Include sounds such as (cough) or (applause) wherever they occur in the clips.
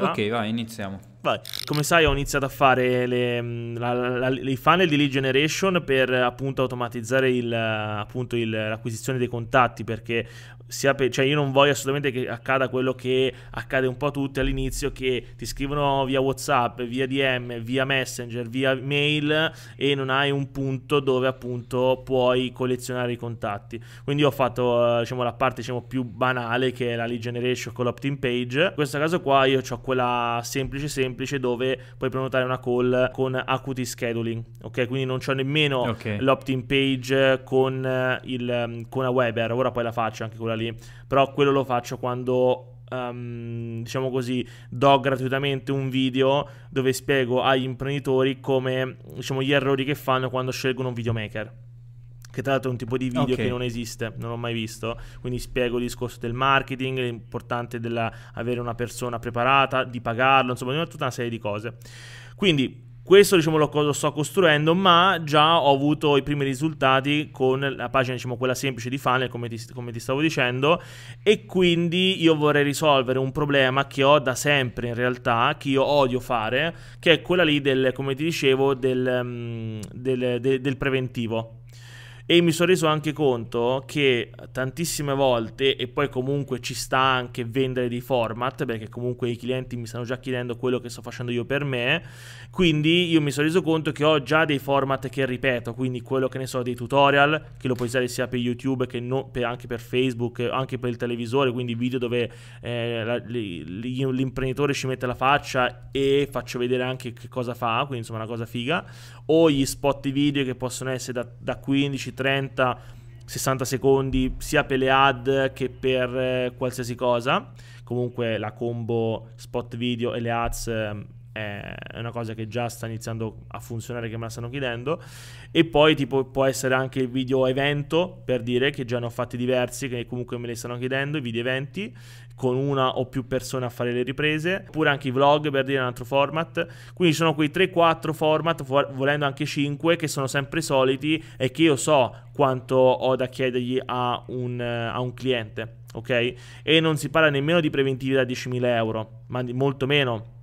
Ok, vai, iniziamo. Come sai ho iniziato a fare le, mm, la, la, i funnel di lead generation per appunto automatizzare il, appunto, il, l'acquisizione dei contatti perché per, cioè, io non voglio assolutamente che accada quello che accade un po' a tutti all'inizio che ti scrivono via Whatsapp, via DM, via Messenger, via mail e non hai un punto dove appunto puoi collezionare i contatti. Quindi ho fatto eh, diciamo, la parte diciamo, più banale che è la lead generation con l'opt-in page. In questo caso qua io ho quella semplice semplice semplice dove puoi prenotare una call con acuti scheduling, ok? Quindi non c'è nemmeno okay. l'opt-in page con, eh, il, mm, con la Weber, ora poi la faccio anche quella lì, però quello lo faccio quando Um, diciamo così, do gratuitamente un video dove spiego agli imprenditori come diciamo, gli errori che fanno quando scelgono un videomaker che tra l'altro è un tipo di video okay. che non esiste, non l'ho mai visto, quindi spiego il discorso del marketing, l'importante di avere una persona preparata, di pagarlo, insomma, tutta una serie di cose. Quindi questo diciamo, lo, lo, sto costruendo, ma già ho avuto i primi risultati con la pagina, diciamo, quella semplice di funnel, come ti, come ti, stavo dicendo, e quindi io vorrei risolvere un problema che ho da sempre in realtà, che io odio fare, che è quella lì del, come ti dicevo, del, mm, del, del, del preventivo. E mi sono reso anche conto che tantissime volte, e poi comunque ci sta anche vendere dei format, perché comunque i clienti mi stanno già chiedendo quello che sto facendo io per me, quindi io mi sono reso conto che ho già dei format che ripeto, quindi quello che ne so dei tutorial, che lo puoi usare sia per YouTube che no, per, anche per Facebook, anche per il televisore, quindi video dove eh, la, li, l'imprenditore ci mette la faccia e faccio vedere anche che cosa fa, quindi insomma una cosa figa, o gli spot video che possono essere da, da 15, 30, 60 secondi sia per le ad che per eh, qualsiasi cosa. Comunque la combo spot video e le ads eh, è una cosa che già sta iniziando a funzionare, che me la stanno chiedendo. E poi tipo può essere anche il video evento, per dire che già ne ho fatti diversi, che comunque me le stanno chiedendo, i video eventi, con una o più persone a fare le riprese, oppure anche i vlog, per dire un altro format. Quindi sono quei 3-4 format, volendo anche 5, che sono sempre soliti e che io so quanto ho da chiedergli a un, a un cliente. Ok? E non si parla nemmeno di preventivi da 10.000 euro, ma molto meno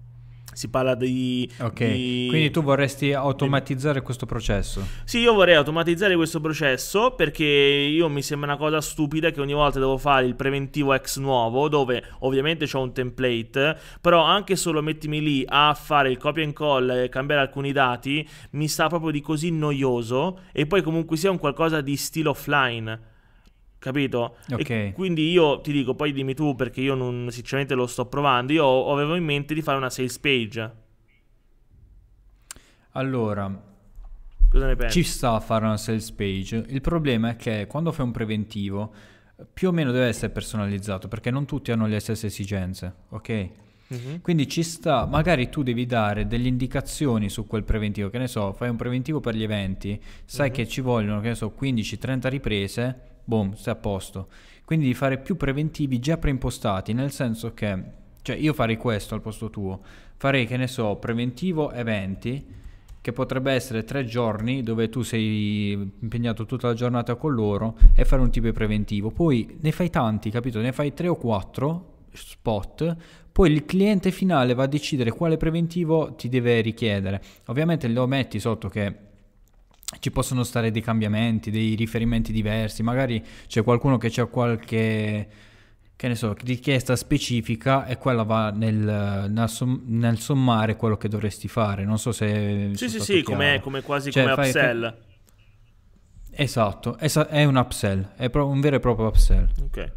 si parla di... Ok, di... quindi tu vorresti automatizzare di... questo processo? Sì, io vorrei automatizzare questo processo perché io mi sembra una cosa stupida che ogni volta devo fare il preventivo ex nuovo dove ovviamente ho un template, però anche solo mettimi lì a fare il copia e incolla e cambiare alcuni dati mi sta proprio di così noioso e poi comunque sia un qualcosa di stile offline capito? Okay. quindi io ti dico, poi dimmi tu perché io non, sinceramente lo sto provando, io avevo in mente di fare una sales page. Allora, cosa ne pensi? Ci sta a fare una sales page, il problema è che quando fai un preventivo più o meno deve essere personalizzato perché non tutti hanno le stesse esigenze, ok? Mhm. Quindi ci sta, magari tu devi dare delle indicazioni su quel preventivo, che ne so, fai un preventivo per gli eventi, sai mm-hmm. che ci vogliono, che ne so, 15-30 riprese, boom, sei a posto. Quindi di fare più preventivi già preimpostati, nel senso che, cioè io farei questo al posto tuo, farei che ne so, preventivo eventi, che potrebbe essere tre giorni dove tu sei impegnato tutta la giornata con loro e fare un tipo di preventivo. Poi ne fai tanti, capito? Ne fai tre o quattro spot, poi il cliente finale va a decidere quale preventivo ti deve richiedere. Ovviamente lo metti sotto che ci possono stare dei cambiamenti, dei riferimenti diversi, magari c'è qualcuno che ha qualche che ne so, richiesta specifica e quella va nel, nel, som, nel sommare quello che dovresti fare. Non so se... Sì, sì, sì, come, come, quasi cioè, come upsell. Fai... Esatto, esa- è un upsell, è pro- un vero e proprio upsell. Ok.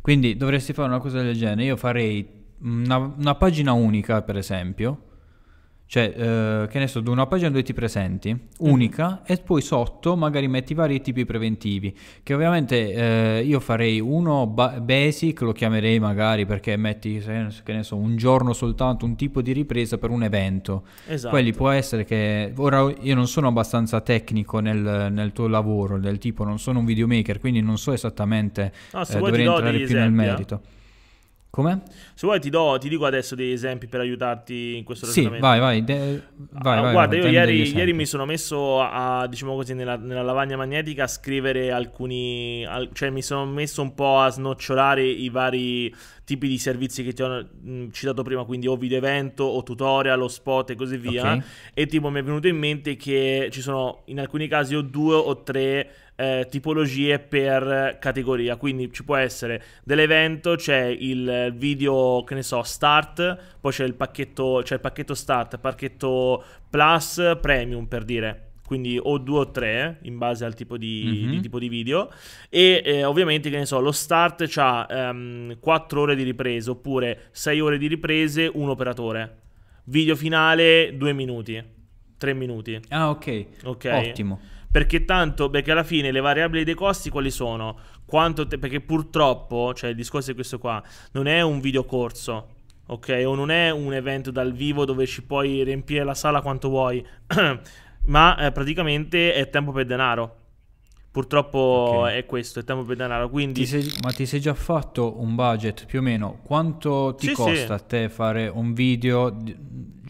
Quindi dovresti fare una cosa del genere. Io farei una, una pagina unica, per esempio, cioè, eh, che ne so, una pagina dove ti presenti, mhm. unica, mm-hmm. e poi sotto magari metti vari tipi preventivi, che ovviamente eh, io farei uno ba- basic, lo chiamerei magari perché metti, che ne so, un giorno soltanto un tipo di ripresa per un evento. Esatto. Quelli può essere che, ora io non sono abbastanza tecnico nel, nel tuo lavoro, del tipo non sono un videomaker, quindi non so esattamente no, ah, eh, dovrei entrare più esempi, nel eh. merito. Eh? Come? Se vuoi ti, do, ti, dico adesso degli esempi per aiutarti in questo sì, ragionamento. Sì, vai, vai. De- vai, ah, vai guarda, io ieri, ieri, mi sono messo a, diciamo così, nella, nella lavagna magnetica a scrivere alcuni... Al, cioè mi sono messo un po' a snocciolare i vari tipi di servizi che ti ho mh, mm, citato prima, quindi o video evento, o tutorial, o spot e così via. Okay. E tipo mi è venuto in mente che ci sono in alcuni casi o due o tre eh, tipologie per categoria. Quindi ci può essere dell'evento, c'è il video, che ne so, start, poi c'è il pacchetto, c'è il pacchetto start, pacchetto plus, premium per dire quindi o due o tre in base al tipo di, mm-hmm. di, mhm. tipo di video e eh, ovviamente che ne so lo start ha um, 4 ore di riprese oppure 6 ore di riprese un operatore video finale 2 minuti Tre minuti. Ah, ok. Ok. Ottimo. Perché tanto, perché alla fine le variabili dei costi quali sono? Quanto Te, perché purtroppo, cioè il discorso è questo qua, non è un videocorso, ok? O non è un evento dal vivo dove ci puoi riempire la sala quanto vuoi, (clears throat) ma eh, praticamente è tempo per denaro. Purtroppo okay. è questo, è tempo per denaro. Quindi... Ti sei, ma ti sei già fatto un budget più o meno? Quanto ti sì, costa a te fare un video? Di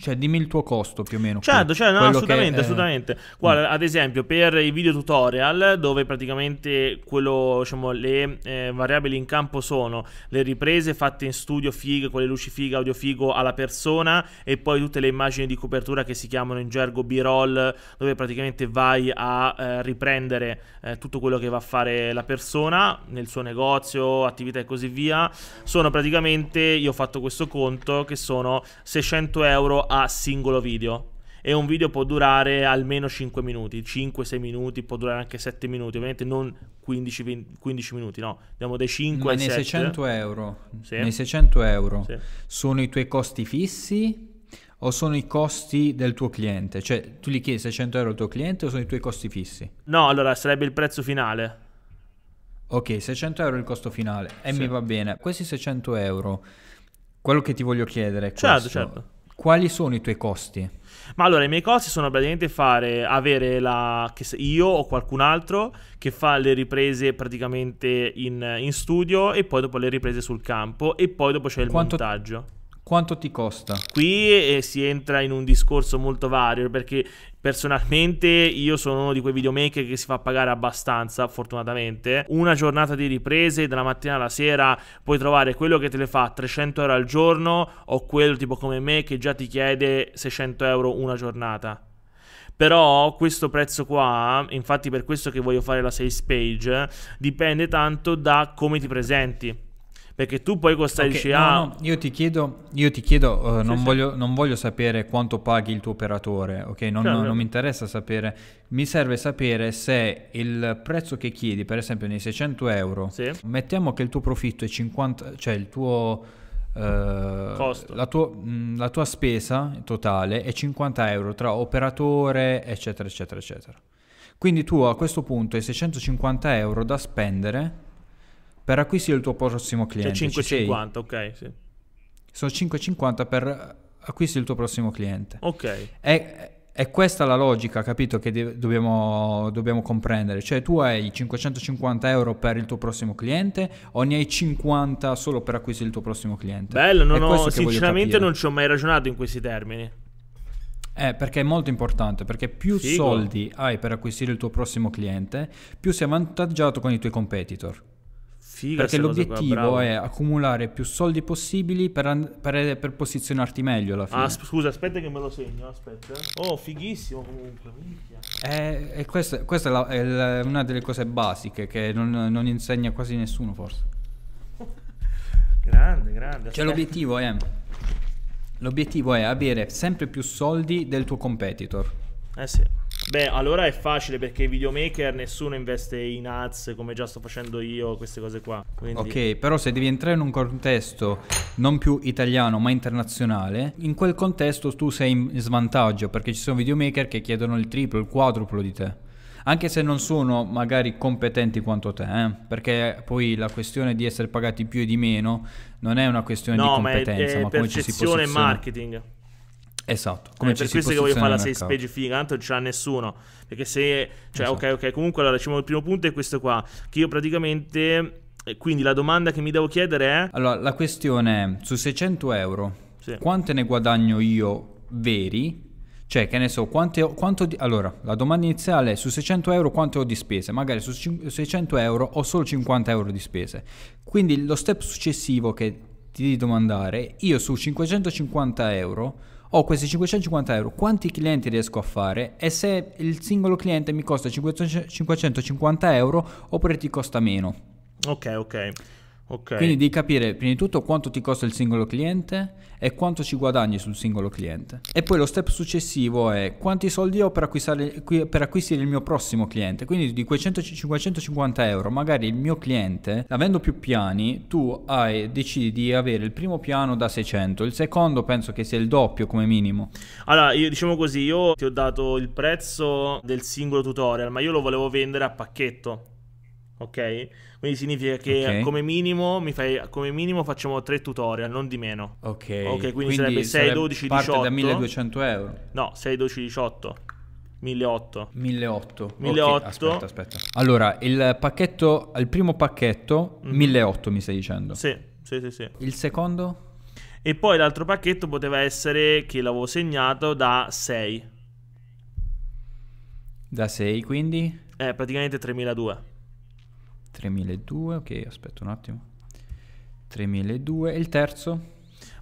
cioè, dimmi il tuo costo più o meno. Certo, cioè, no, assolutamente, che, assolutamente. Eh... Guarda, mm. ad esempio, per i video tutorial, dove praticamente quello, diciamo, le eh, variabili in campo sono le riprese fatte in studio fighe, con le luci fighe, audio figo alla persona e poi tutte le immagini di copertura che si chiamano in gergo b-roll, dove praticamente vai a eh, riprendere eh, tutto quello che va a fare la persona nel suo negozio, attività e così via. Sono praticamente, io ho fatto questo conto, che sono 600 euro a singolo video e un video può durare almeno 5 minuti, 5-6 minuti, può durare anche 7 minuti, ovviamente non 15, 20, 15 minuti, no, diamo dei 5 Ma ai nei 7. 600 euro, sì. nei 600 euro sì. sono i tuoi costi fissi o sono i costi del tuo cliente? Cioè tu gli chiedi 600 euro al tuo cliente o sono i tuoi costi fissi? No, allora sarebbe il prezzo finale. Ok, 600 euro il costo finale e sì. mi va bene. Questi 600 euro, quello che ti voglio chiedere è certo, questo. certo quali sono i tuoi costi? Ma allora, i miei costi sono praticamente fare, avere la, io o qualcun altro che fa le riprese praticamente in, in, studio e poi dopo le riprese sul campo e poi dopo c'è il Quanto... montaggio. Quanto ti costa? Qui eh, si entra in un discorso molto vario perché Personalmente io sono uno di quei videomaker che si fa pagare abbastanza, fortunatamente. Una giornata di riprese, dalla mattina alla sera, puoi trovare quello che te le fa 300 euro al giorno o quello tipo come me che già ti chiede 600 euro una giornata. Però questo prezzo qua, infatti per questo che voglio fare la sales page, dipende tanto da come ti presenti perché tu poi costa okay, dici, no, ah... No, io ti chiedo, io ti chiedo uh, sì, non, sì. Voglio, non, Voglio, sapere quanto paghi il tuo operatore, ok? Non, certo. non, mi interessa sapere, mi serve sapere se il prezzo che chiedi, per esempio nei 600 euro, sì. mettiamo che il tuo profitto è 50, cioè il tuo... Uh, la, tua, mm, la tua spesa totale è 50 euro tra operatore, eccetera, eccetera, eccetera. Quindi tu a questo punto hai 650 euro da spendere per acquisire il tuo prossimo cioè, cliente. Cioè 5,50, ok, sì. Sono 5,50 per acquisire il tuo prossimo cliente. Ok. È, è questa la logica, capito, che dobbiamo, dobbiamo, comprendere. Cioè tu hai 550 euro per il tuo prossimo cliente o ne hai 50 solo per acquisire il tuo prossimo cliente? Bello, non ho, sinceramente non ci ho mai ragionato in questi termini. Eh, perché è molto importante, perché più Figo. soldi hai per acquisire il tuo prossimo cliente, più sei avvantaggiato con i tuoi competitor. Figa perché l'obiettivo qua, è accumulare più soldi possibili per, per, eh, per, posizionarti meglio alla fine. Ah, scusa, aspetta che me lo segno, aspetta. Oh, fighissimo comunque, minchia. Eh, e, questa, questa è, la, è la, una delle cose basiche che non, non insegna quasi nessuno forse. (laughs) grande, grande. Cioè l'obiettivo è, l'obiettivo è avere sempre più soldi del tuo competitor. Eh sì. Beh, allora è facile perché i videomaker nessuno investe in ads come già sto facendo io, queste cose qua. Quindi... Ok, però se devi entrare in un contesto non più italiano ma internazionale, in quel contesto tu sei in svantaggio perché ci sono videomaker che chiedono il triplo, il quadruplo di te anche se non sono magari competenti quanto te, eh? perché poi la questione di essere pagati più e di meno non è una questione no, di competenza, ma, è, è ma come ci si posiziona. marketing. Esatto, come eh, ci per questo che voglio fare la 6 page figa, tanto non ce l'ha nessuno. Perché se... Cioè, esatto. ok, ok, comunque allora diciamo il primo punto è questo qua, che io praticamente... Eh, quindi la domanda che mi devo chiedere è... Allora, la questione è, su 600 euro, sì. quante ne guadagno io veri? Cioè, che ne so, quante, quanto di, allora, la domanda iniziale è su 600 euro quante ho di spese? Magari su 600 euro ho solo 50 euro di spese. Quindi lo step successivo che ti devi domandare, io su 550 euro ho questi 550 euro, quanti clienti riesco a fare e se il singolo cliente mi costa 550 euro oppure ti costa meno. Ok, ok. Okay. Quindi devi capire prima di tutto quanto ti costa il singolo cliente e quanto ci guadagni sul singolo cliente. E poi lo step successivo è quanti soldi ho per acquistare, per acquistare il mio prossimo cliente. Quindi di quei 550 euro, magari il mio cliente, avendo più piani, tu hai, decidi di avere il primo piano da 600, il secondo penso che sia il doppio come minimo. Allora, io diciamo così, io ti ho dato il prezzo del singolo tutorial, ma io lo volevo vendere a pacchetto. Ok? Quindi significa che okay. come, minimo fai, come minimo facciamo tre tutorial, non di meno. Ok. okay quindi, quindi, sarebbe 6, 12, parte 18. da 1200 euro. No, 6, 12, 18. 1008 1008 1008 okay, aspetta aspetta allora il pacchetto il primo pacchetto mm. 1008 mi stai dicendo sì sì sì sì il secondo e poi l'altro pacchetto poteva essere che l'avevo segnato da 6 da 6 quindi eh praticamente 3200. 3200, ok, aspetta un attimo. 3200 e il terzo?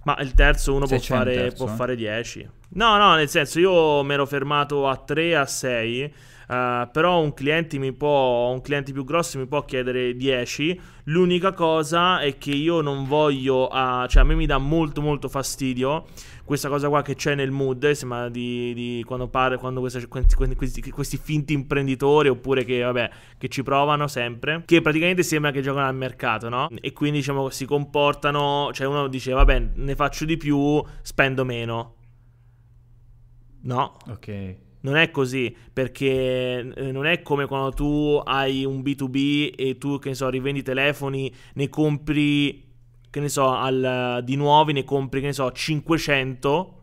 Ma il terzo uno può, fare, terzo, può eh. fare, 10. No, no, nel senso io mi ero fermato a 3, a 6. Uh, però un cliente, mi può, un cliente più grosso mi può chiedere 10. L'unica cosa è che io non voglio, uh, cioè a me mi dà molto molto fastidio questa cosa qua che c'è nel mood, insomma, di, di quando pare, quando questa, questi, questi, finti imprenditori oppure che, vabbè, che ci provano sempre, che praticamente sembra che giocano al mercato, no? E quindi diciamo si comportano, cioè uno dice vabbè ne faccio di più, spendo meno. No. Ok. Non è così, perché eh, non è come quando tu hai un B2B e tu, che ne so, rivendi telefoni, ne compri, che ne so, al, di nuovi, ne compri, che ne so, 500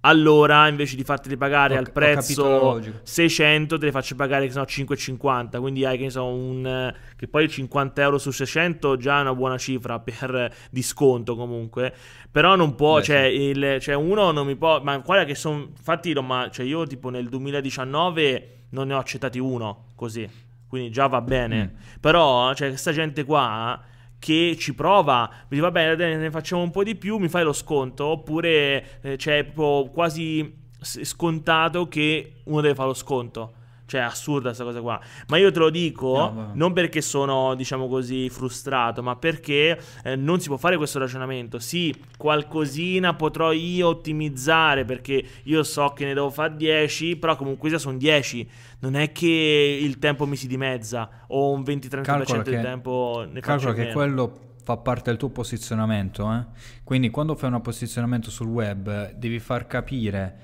allora invece di farteli pagare ho, al prezzo 600 te le faccio pagare che sono 5,50 quindi hai che ne so un che poi 50 euro su 600 già è una buona cifra per (laughs) sconto comunque però non può Beh, cioè, sì. il, cioè, uno non mi può ma guarda che sono infatti ma, cioè io tipo nel 2019 non ne ho accettati uno così quindi già va bene mm. però cioè questa gente qua che ci prova, mi dice vabbè ne facciamo un po' di più, mi fai lo sconto, oppure eh, c'è proprio quasi scontato che uno deve fare lo sconto. Cioè, è assurda questa cosa qua. Ma io te lo dico no, non perché sono, diciamo così, frustrato, ma perché eh, non si può fare questo ragionamento. Sì, qualcosina potrò io ottimizzare perché io so che ne devo fare 10, però comunque sia sono 10 non è che il tempo mi si dimezza o un 20-30% del tempo ne faccio che quello fa parte del tuo posizionamento, eh? quindi quando fai un posizionamento sul web devi far capire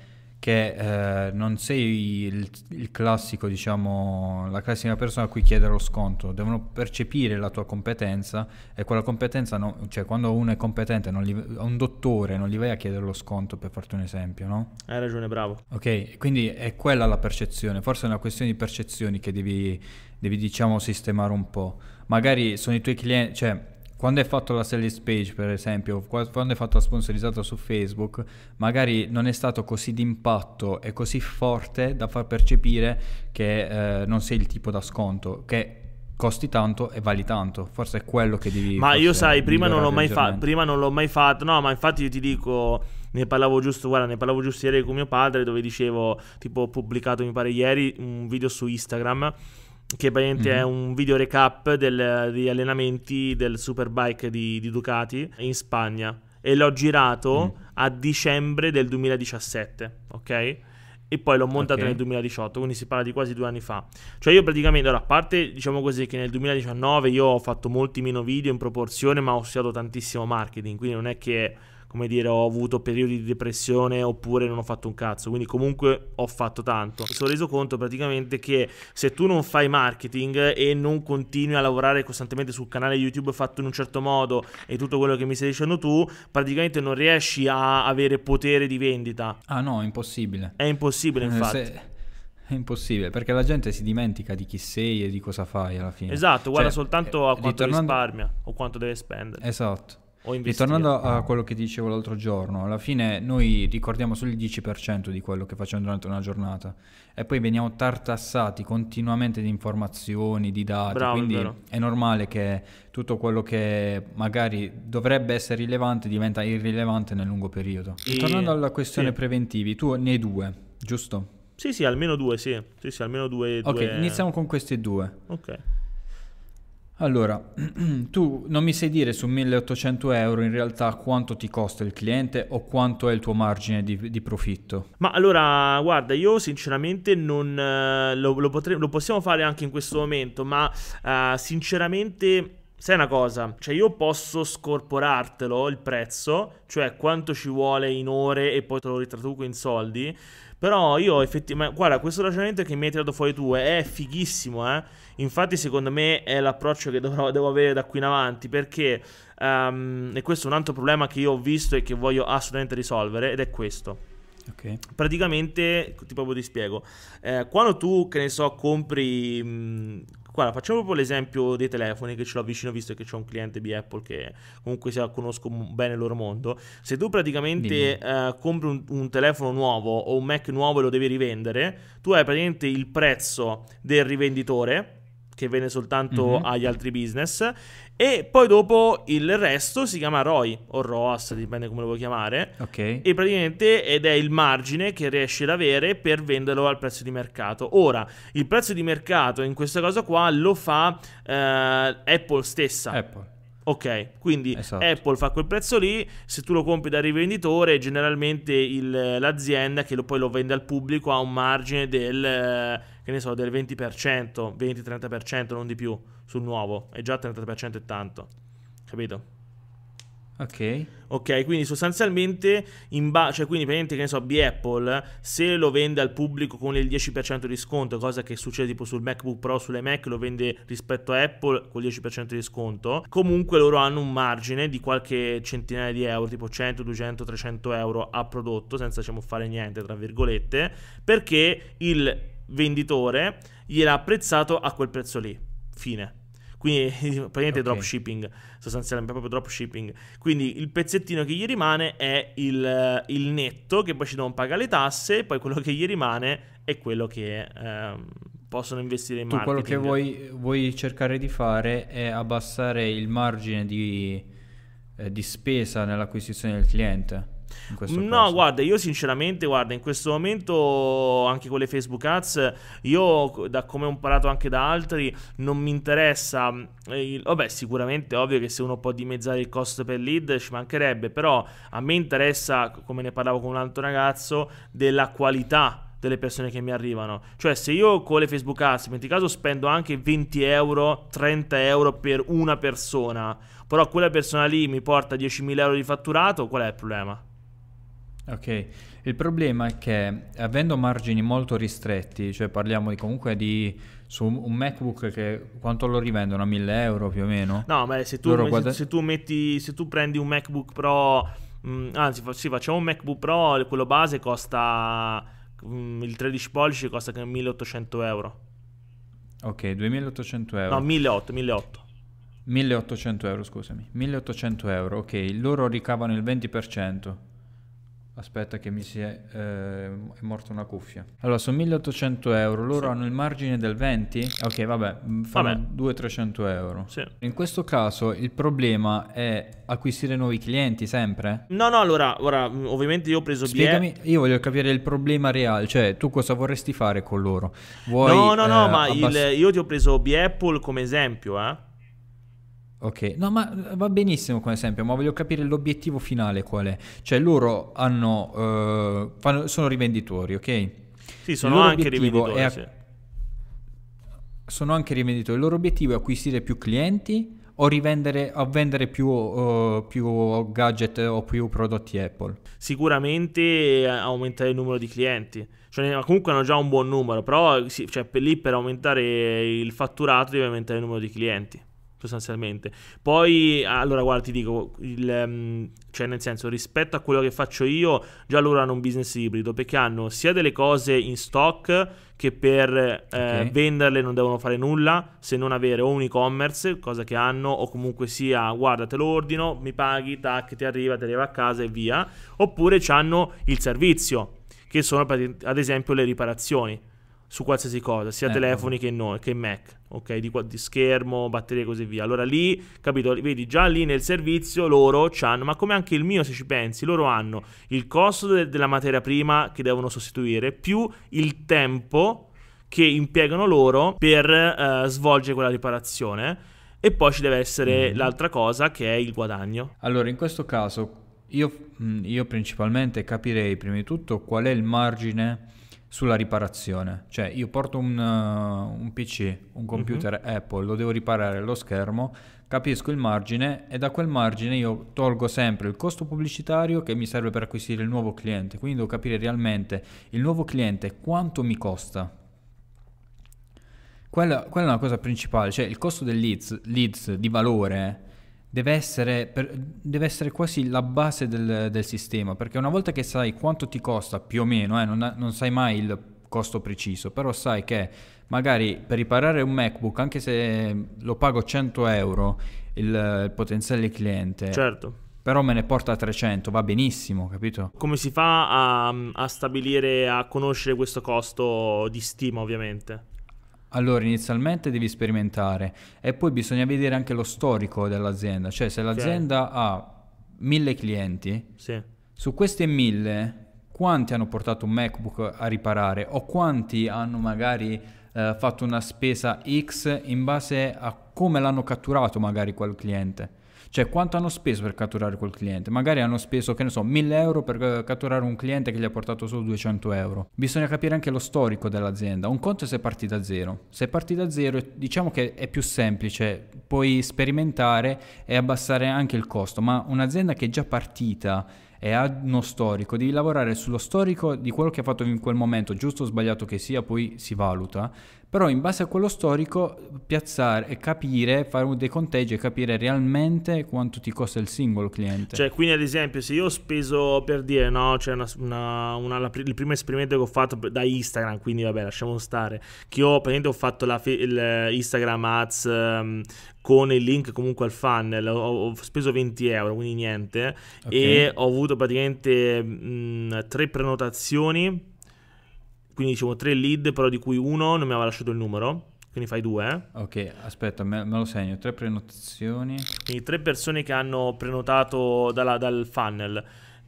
che eh, non sei il, il, classico, diciamo, la classica persona a cui chiedere lo sconto, devono percepire la tua competenza e quella competenza, no, cioè quando uno è competente, non gli, un dottore non gli vai a chiedere lo sconto, per farti un esempio, no? Hai ragione, bravo. Ok, quindi è quella la percezione, forse è una questione di percezioni che devi, devi diciamo, sistemare un po'. Magari sono i tuoi clienti, cioè quando hai fatto la sales page, per esempio, quando hai fatto la sponsorizzata su Facebook, magari non è stato così d'impatto e così forte da far percepire che eh, non sei il tipo da sconto, che costi tanto e vali tanto. Forse è quello che devi Ma io sai, prima non, fa- prima non l'ho mai fatto. No, ma infatti io ti dico ne parlavo giusto, guarda, ne parlavo giusto ieri con mio padre dove dicevo, tipo ho pubblicato mi pare ieri un video su Instagram che praticamente mm-hmm. è mhm. un video recap del, degli allenamenti del Superbike di, di Ducati in Spagna e l'ho girato mm. a dicembre del 2017, ok? E poi l'ho montato okay. nel 2018, quindi si parla di quasi due anni fa. Cioè io praticamente, allora, a parte diciamo così che nel 2019 io ho fatto molti meno video in proporzione, ma ho studiato tantissimo marketing, quindi non è che come dire, ho avuto periodi di depressione oppure non ho fatto un cazzo. Quindi comunque ho fatto tanto. Mi sono reso conto praticamente che se tu non fai marketing e non continui a lavorare costantemente sul canale YouTube fatto in un certo modo e tutto quello che mi stai dicendo tu, praticamente non riesci a avere potere di vendita. Ah no, è impossibile. È impossibile eh, infatti. se... È impossibile, perché la gente si dimentica di chi sei e di cosa fai alla fine. Esatto, guarda cioè, soltanto eh, a quanto ritornando... risparmia o quanto deve spendere. Esatto. Ritornando a quello che dicevo l'altro giorno, alla fine noi ricordiamo solo il 10% di quello che facciamo durante una giornata e poi veniamo tartassati continuamente di informazioni, di dati, Bravo, quindi vero. è normale che tutto quello che magari dovrebbe essere rilevante diventa irrilevante nel lungo periodo. E... alla questione sì. preventivi, tu ne hai due, giusto? Sì, sì, almeno due, sì. sì, sì almeno due, due... iniziamo con questi due. Ok. Allora, (clears throat) tu non mi sai dire su 1800 euro in realtà quanto ti costa il cliente o quanto è il tuo margine di, di profitto? Ma allora, guarda, io sinceramente non eh, lo, lo, potre, lo possiamo fare anche in questo momento, ma uh, sinceramente... Sai una cosa, cioè io posso scorporartelo il prezzo, cioè quanto ci vuole in ore e poi te lo ritraduco in soldi, però io effettivamente, guarda questo ragionamento che mi hai tirato fuori tu è fighissimo eh, Infatti, secondo me è l'approccio che dovrò, devo avere da qui in avanti perché, um, e questo è un altro problema che io ho visto e che voglio assolutamente risolvere, ed è questo. Okay. Praticamente, ti proprio ti spiego, eh, quando tu, che ne so, compri... Mh, mm, guarda, facciamo proprio l'esempio dei telefoni che ce l'ho vicino visto che c'è un cliente di Apple che comunque sia, conosco bene il loro mondo. Se tu praticamente eh, compri un, un, telefono nuovo o un Mac nuovo e lo devi rivendere, tu hai praticamente il prezzo del rivenditore che viene soltanto mm-hmm. agli altri business. E poi dopo il resto si chiama ROI o ROAS, dipende come lo vuoi chiamare. Ok. E praticamente ed è il margine che riesci ad avere per venderlo al prezzo di mercato. Ora, il prezzo di mercato in questa cosa qua lo fa eh, Apple stessa. Apple. Ok, quindi esatto. Apple fa quel prezzo lì, se tu lo compri da rivenditore generalmente il, l'azienda che lo, poi lo vende al pubblico ha un margine del che ne so, del 20%, 20-30%, non di più, sul nuovo. E già 30% è tanto. Capito? Ok. Ok, quindi sostanzialmente, in ba- cioè quindi praticamente che ne so, B-Apple, se lo vende al pubblico con il 10% di sconto, cosa che succede tipo sul MacBook Pro, sulle Mac, lo vende rispetto a Apple con il 10% di sconto, comunque loro hanno un margine di qualche centinaia di euro, tipo 100, 200, 300 euro a prodotto, senza diciamo fare niente, tra virgolette, perché il venditore gliel'ha apprezzato a quel prezzo lì. Fine. Quindi (laughs) praticamente okay. dropshipping, sostanzialmente proprio dropshipping. Quindi il pezzettino che gli rimane è il, eh, il netto, che poi ci non paga le tasse, poi quello che gli rimane è quello che ehm, possono investire in tu marketing. Quello che vuoi, vuoi, cercare di fare è abbassare il margine di, eh, di spesa nell'acquisizione del cliente no, caso. guarda, io sinceramente, guarda, in questo momento anche con le Facebook Ads, io da come ho imparato anche da altri, non mi interessa. Eh, il, vabbè, sicuramente è ovvio che se uno può dimezzare il costo per lead ci mancherebbe, però a me interessa, come ne parlavo con un altro ragazzo, della qualità delle persone che mi arrivano. Cioè, se io con le Facebook Ads, in metti caso, spendo anche 20 euro, 30 euro per una persona, però quella persona lì mi porta 10.000 euro di fatturato, qual è il problema? Ok, il problema è che avendo margini molto ristretti, cioè parliamo di comunque di su un MacBook che quanto lo rivendono a 1000 euro più o meno? No, beh, se tu, se, guarda... se tu, metti, se tu prendi un MacBook Pro, mh, mm, anzi, sì, facciamo un MacBook Pro, quello base costa mh, mm, il 13 pollici, costa 1800 euro. Ok, 2800 euro. No, 1800, 1800. 1800 euro, scusami. 1800 euro, ok, loro ricavano il 20%. Aspetta che mi si è, eh, è morta una cuffia. Allora, sono 1800 euro, loro sì. hanno il margine del 20? Ok, vabbè, mm, fanno 200-300 euro. Sì. In questo caso il problema è acquisire nuovi clienti sempre? No, no, allora, ora, mm, ovviamente io ho preso Spiegami, biet... io voglio capire il problema reale, cioè tu cosa vorresti fare con loro? Vuoi, no, no, no, eh, ma abbast... il, io ti ho preso B-Apple come esempio, eh? Ok, no ma eh, va benissimo come esempio, ma voglio capire l'obiettivo finale qual è. Cioè loro hanno, eh, fanno, sono rivenditori, ok? Sì, sono anche rivenditori. A... Sì. Sono anche rivenditori. Il loro obiettivo è acquisire più clienti o rivendere o vendere più, uh, più, gadget o più prodotti Apple? Sicuramente eh, aumentare il numero di clienti. Cioè, comunque hanno già un buon numero, però sì, cioè, per lì per aumentare il fatturato devi aumentare il numero di clienti sostanzialmente. Poi, allora, guarda, ti dico, il, ehm, cioè nel senso, rispetto a quello che faccio io, già loro hanno un business ibrido, perché hanno sia delle cose in stock che per eh, okay. venderle non devono fare nulla, se non avere o un e-commerce, cosa che hanno, o comunque sia, guarda, te lo ordino, mi paghi, tac, ti arriva, ti arriva a casa e via, oppure hanno il servizio, che sono ad esempio le riparazioni su qualsiasi cosa, sia eh, telefoni che, no, che Mac, ok? Di, di, schermo, batterie e così via. Allora lì, capito, vedi, già lì nel servizio loro hanno, ma come anche il mio se ci pensi, loro hanno il costo de- della materia prima che devono sostituire, più il tempo che impiegano loro per eh, svolgere quella riparazione. E poi ci deve essere mm-hmm. l'altra cosa che è il guadagno. Allora, in questo caso io, mm, io principalmente capirei prima di tutto qual è il margine sulla riparazione. Cioè io porto un, uh, un PC, un computer mm-hmm. Apple, lo devo riparare allo schermo, capisco il margine e da quel margine io tolgo sempre il costo pubblicitario che mi serve per acquisire il nuovo cliente. Quindi devo capire realmente il nuovo cliente quanto mi costa. Quella, quella è una cosa principale, cioè il costo del leads, leads di valore deve essere, per, deve essere quasi la base del, del, sistema, perché una volta che sai quanto ti costa più o meno, eh, non, non sai mai il costo preciso, però sai che magari per riparare un MacBook, anche se lo pago 100 euro, il, il potenziale cliente... Certo però me ne porta 300, va benissimo, capito? Come si fa a, a, stabilire, a conoscere questo costo di stima ovviamente? Allora, inizialmente devi sperimentare e poi bisogna vedere anche lo storico dell'azienda, cioè se l'azienda okay. ha mille clienti, sì. su queste mille quanti hanno portato un MacBook a riparare o quanti hanno magari eh, fatto una spesa X in base a come l'hanno catturato magari quel cliente. Cioè quanto hanno speso per catturare quel cliente? Magari hanno speso, che ne so, 1000 euro per eh, catturare un cliente che gli ha portato solo 200 euro. Bisogna capire anche lo storico dell'azienda. Un conto è se parti da zero. Se parti da zero diciamo che è più semplice, puoi sperimentare e abbassare anche il costo, ma un'azienda che è già partita e ha uno storico, devi lavorare sullo storico di quello che ha fatto in quel momento, giusto o sbagliato che sia, poi si valuta, però in base a quello storico piazzare e capire, fare dei conteggi e capire realmente quanto ti costa il singolo cliente. Cioè, quindi ad esempio, se io ho speso per dire, no, cioè una, una, una, la, il primo esperimento che ho fatto da Instagram, quindi vabbè, lasciamo stare, che io praticamente ho fatto la, il Instagram Ads um, con il link comunque al funnel, ho, ho speso 20 euro, quindi niente, okay. e ho avuto praticamente mh, tre prenotazioni quindi dicevo tre lead, però di cui uno non mi aveva lasciato il numero. Quindi fai due. Eh? Ok, aspetta, me, me, lo segno. Tre prenotazioni. Quindi tre persone che hanno prenotato dalla, dal funnel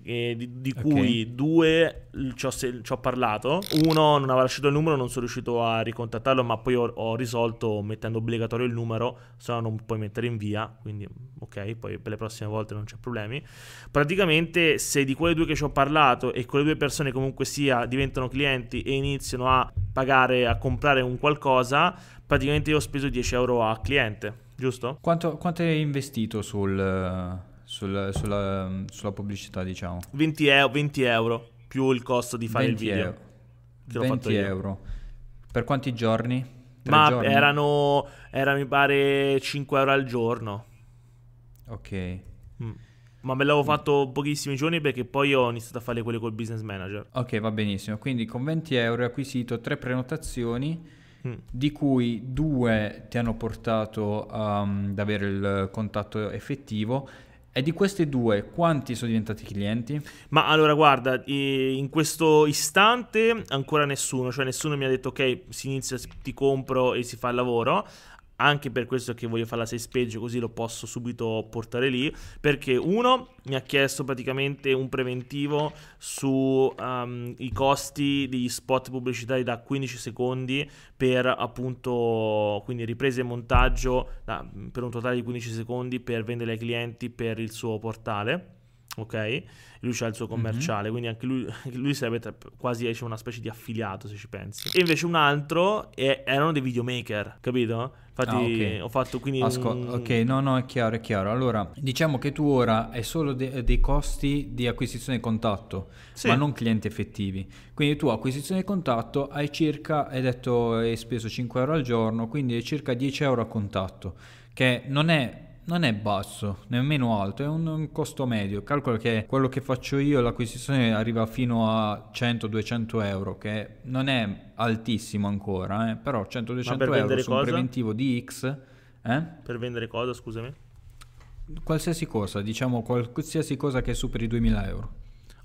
eh, di, di okay. cui due ci ho, se, ci ho, parlato, uno non aveva lasciato il numero, non sono riuscito a ricontattarlo, ma poi ho, ho risolto mettendo obbligatorio il numero, se no non puoi mettere in via, quindi ok, poi per le prossime volte non c'è problemi. Praticamente se di quelle due che ci ho parlato e quelle due persone comunque sia diventano clienti e iniziano a pagare, a comprare un qualcosa, praticamente io ho speso 10 euro a cliente, giusto? Quanto, quanto hai investito sul sul, sulla, sulla, pubblicità, diciamo. 20 euro, 20 euro più il costo di fare il video. Euro. 20 euro. Per quanti giorni? Tre Ma giorni? erano, era mi pare 5 euro al giorno. Ok. Mm. Ma me l'avevo fatto pochissimi giorni perché poi ho iniziato a fare quelle col business manager. Ok, va benissimo. Quindi con 20 euro hai acquisito tre prenotazioni, mm. di cui due ti hanno portato um, ad avere il contatto effettivo e di questi due, quanti sono diventati clienti? Ma allora, guarda, in questo istante ancora nessuno, cioè nessuno mi ha detto ok, si inizia, ti compro e si fa il lavoro anche per questo che voglio fare la 6 page così lo posso subito portare lì perché uno mi ha chiesto praticamente un preventivo sui ehm, um, costi degli spot pubblicitari da 15 secondi per appunto quindi riprese e montaggio da, per un totale di 15 secondi per vendere ai clienti per il suo portale ok? Lui c'ha il suo mhm. commerciale, mm-hmm. quindi anche lui, (laughs) lui sarebbe tra, quasi una specie di affiliato se ci pensi. E invece un altro è, erano dei videomaker, capito? Infatti ah, okay. ho fatto quindi... Ascol- un... Ok, no, no, è chiaro, è chiaro. Allora, diciamo che tu ora hai solo de- dei costi di acquisizione di contatto, sì. ma non clienti effettivi. Quindi tu acquisizione di contatto hai circa, hai detto hai speso 5 euro al giorno, quindi hai circa 10 euro a contatto, che non è non è basso, nemmeno alto, è un, un, costo medio. Calcolo che quello che faccio io, l'acquisizione arriva fino a 100-200 euro, che non è altissimo ancora, eh? però 100-200 per euro su cosa? un preventivo di X. Eh? Per vendere cosa, scusami? Qualsiasi cosa, diciamo qualsiasi cosa che superi 2000 euro.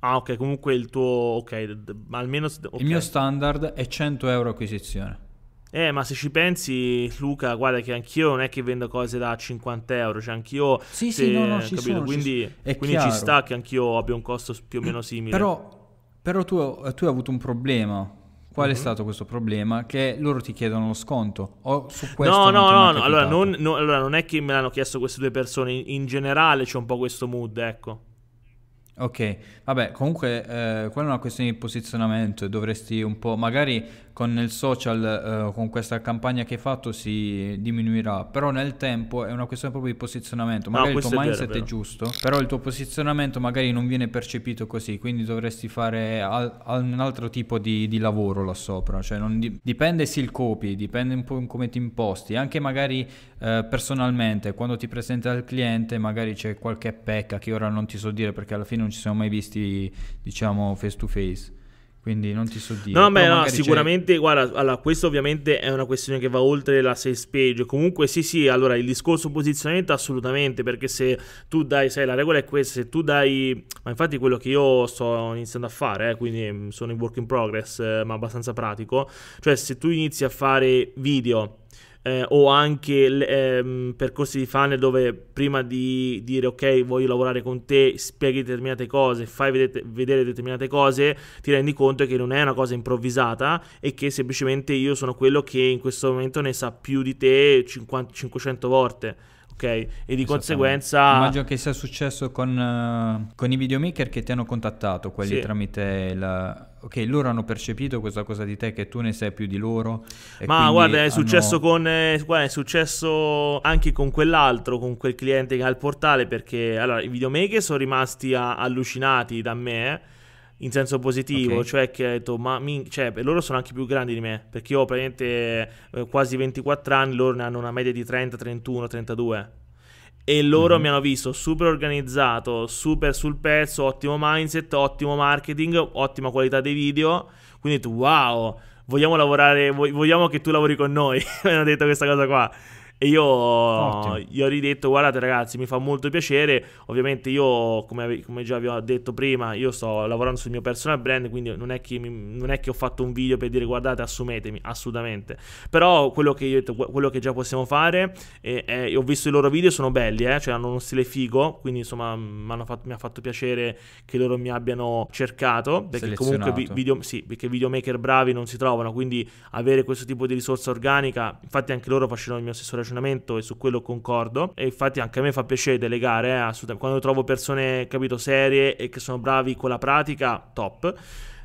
Ah, ok, comunque il tuo... ok, almeno... Okay. Il mio standard è 100 euro acquisizione. Eh, ma se ci pensi, Luca, guarda che anch'io non è che vendo cose da 50 euro, cioè anch'io... Sì, se, sì, no, no, ci sono, quindi, ci, quindi ci sta che anch'io abbia un costo più o meno mm, simile. Però, però tu, tu, hai avuto un problema. Qual mm-hmm. è stato questo problema? Che loro ti chiedono lo sconto. O su questo no, no, no, no. Allora non, no, allora non, è che me l'hanno chiesto queste due persone, in, in generale c'è un po' questo mood, ecco. Ok, vabbè, comunque eh, quella è una questione di posizionamento e dovresti un po', magari con il social, eh, con questa campagna che hai fatto, si diminuirà. Però nel tempo è una questione proprio di posizionamento. Magari no, il tuo è mindset vero, è, giusto, però il tuo posizionamento magari non viene percepito così. Quindi dovresti fare al, al, un altro tipo di, di, lavoro là sopra. Cioè di, dipende sì il copy, dipende un po' in come ti imposti. Anche magari eh, personalmente, quando ti presenti al cliente, magari c'è qualche pecca che ora non ti so dire perché alla fine non ci siamo mai visti, diciamo, face to face quindi non ti so dire. No, beh, no, sicuramente, c'è... guarda, allora, questo ovviamente è una questione che va oltre la sales page. Comunque, sì, sì, allora il discorso posizionamento assolutamente, perché se tu dai, sai, la regola è questa, se tu dai, ma infatti quello che io sto iniziando a fare, eh, quindi mm, sono in work in progress, eh, ma abbastanza pratico, cioè se tu inizi a fare video eh, o anche ehm, percorsi di funnel dove prima di dire ok voglio lavorare con te spieghi determinate cose, fai vedete, vedere determinate cose, ti rendi conto che non è una cosa improvvisata e che semplicemente io sono quello che in questo momento ne sa più di te 50, 500 volte. Okay? E di conseguenza. Immagino che sia successo con, uh, con, i videomaker che ti hanno contattato, quelli sì. tramite la. Ok, loro hanno percepito questa cosa di te che tu ne sai più di loro. Ma guarda, è successo, hanno... con, eh, guarda, è successo anche con quell'altro, con quel cliente che ha il portale, perché allora i videomaker sono rimasti a, allucinati da me eh in senso positivo, okay. cioè che ha detto, ma min- cioè, loro sono anche più grandi di me, perché io ho praticamente eh, quasi 24 anni, loro ne hanno una media di 30, 31, 32. E loro mm-hmm. mi hanno visto super organizzato, super sul pezzo, ottimo mindset, ottimo marketing, ottima qualità dei video. Quindi ho detto, wow, vogliamo lavorare, vogliamo che tu lavori con noi. (laughs) mi hanno detto questa cosa qua. E io Ottimo. ho ridetto, guardate ragazzi, mi fa molto piacere. Ovviamente io, come, come, già vi ho detto prima, io sto lavorando sul mio personal brand, quindi non è, che, non è, che ho fatto un video per dire guardate, assumetemi, assolutamente. Però quello che, detto, quello che già possiamo fare, eh, è, è, ho visto i loro video, sono belli, eh? cioè hanno uno stile figo, quindi insomma fatto, mi ha fatto piacere che loro mi abbiano cercato, perché comunque video, sì, perché videomaker bravi non si trovano, quindi avere questo tipo di risorsa organica, infatti anche loro facevano il mio stesso ragionamento ragionamento e su quello concordo. E infatti anche a me fa piacere delegare, eh, assolutamente. Quando trovo persone, capito, serie e che sono bravi con la pratica, top.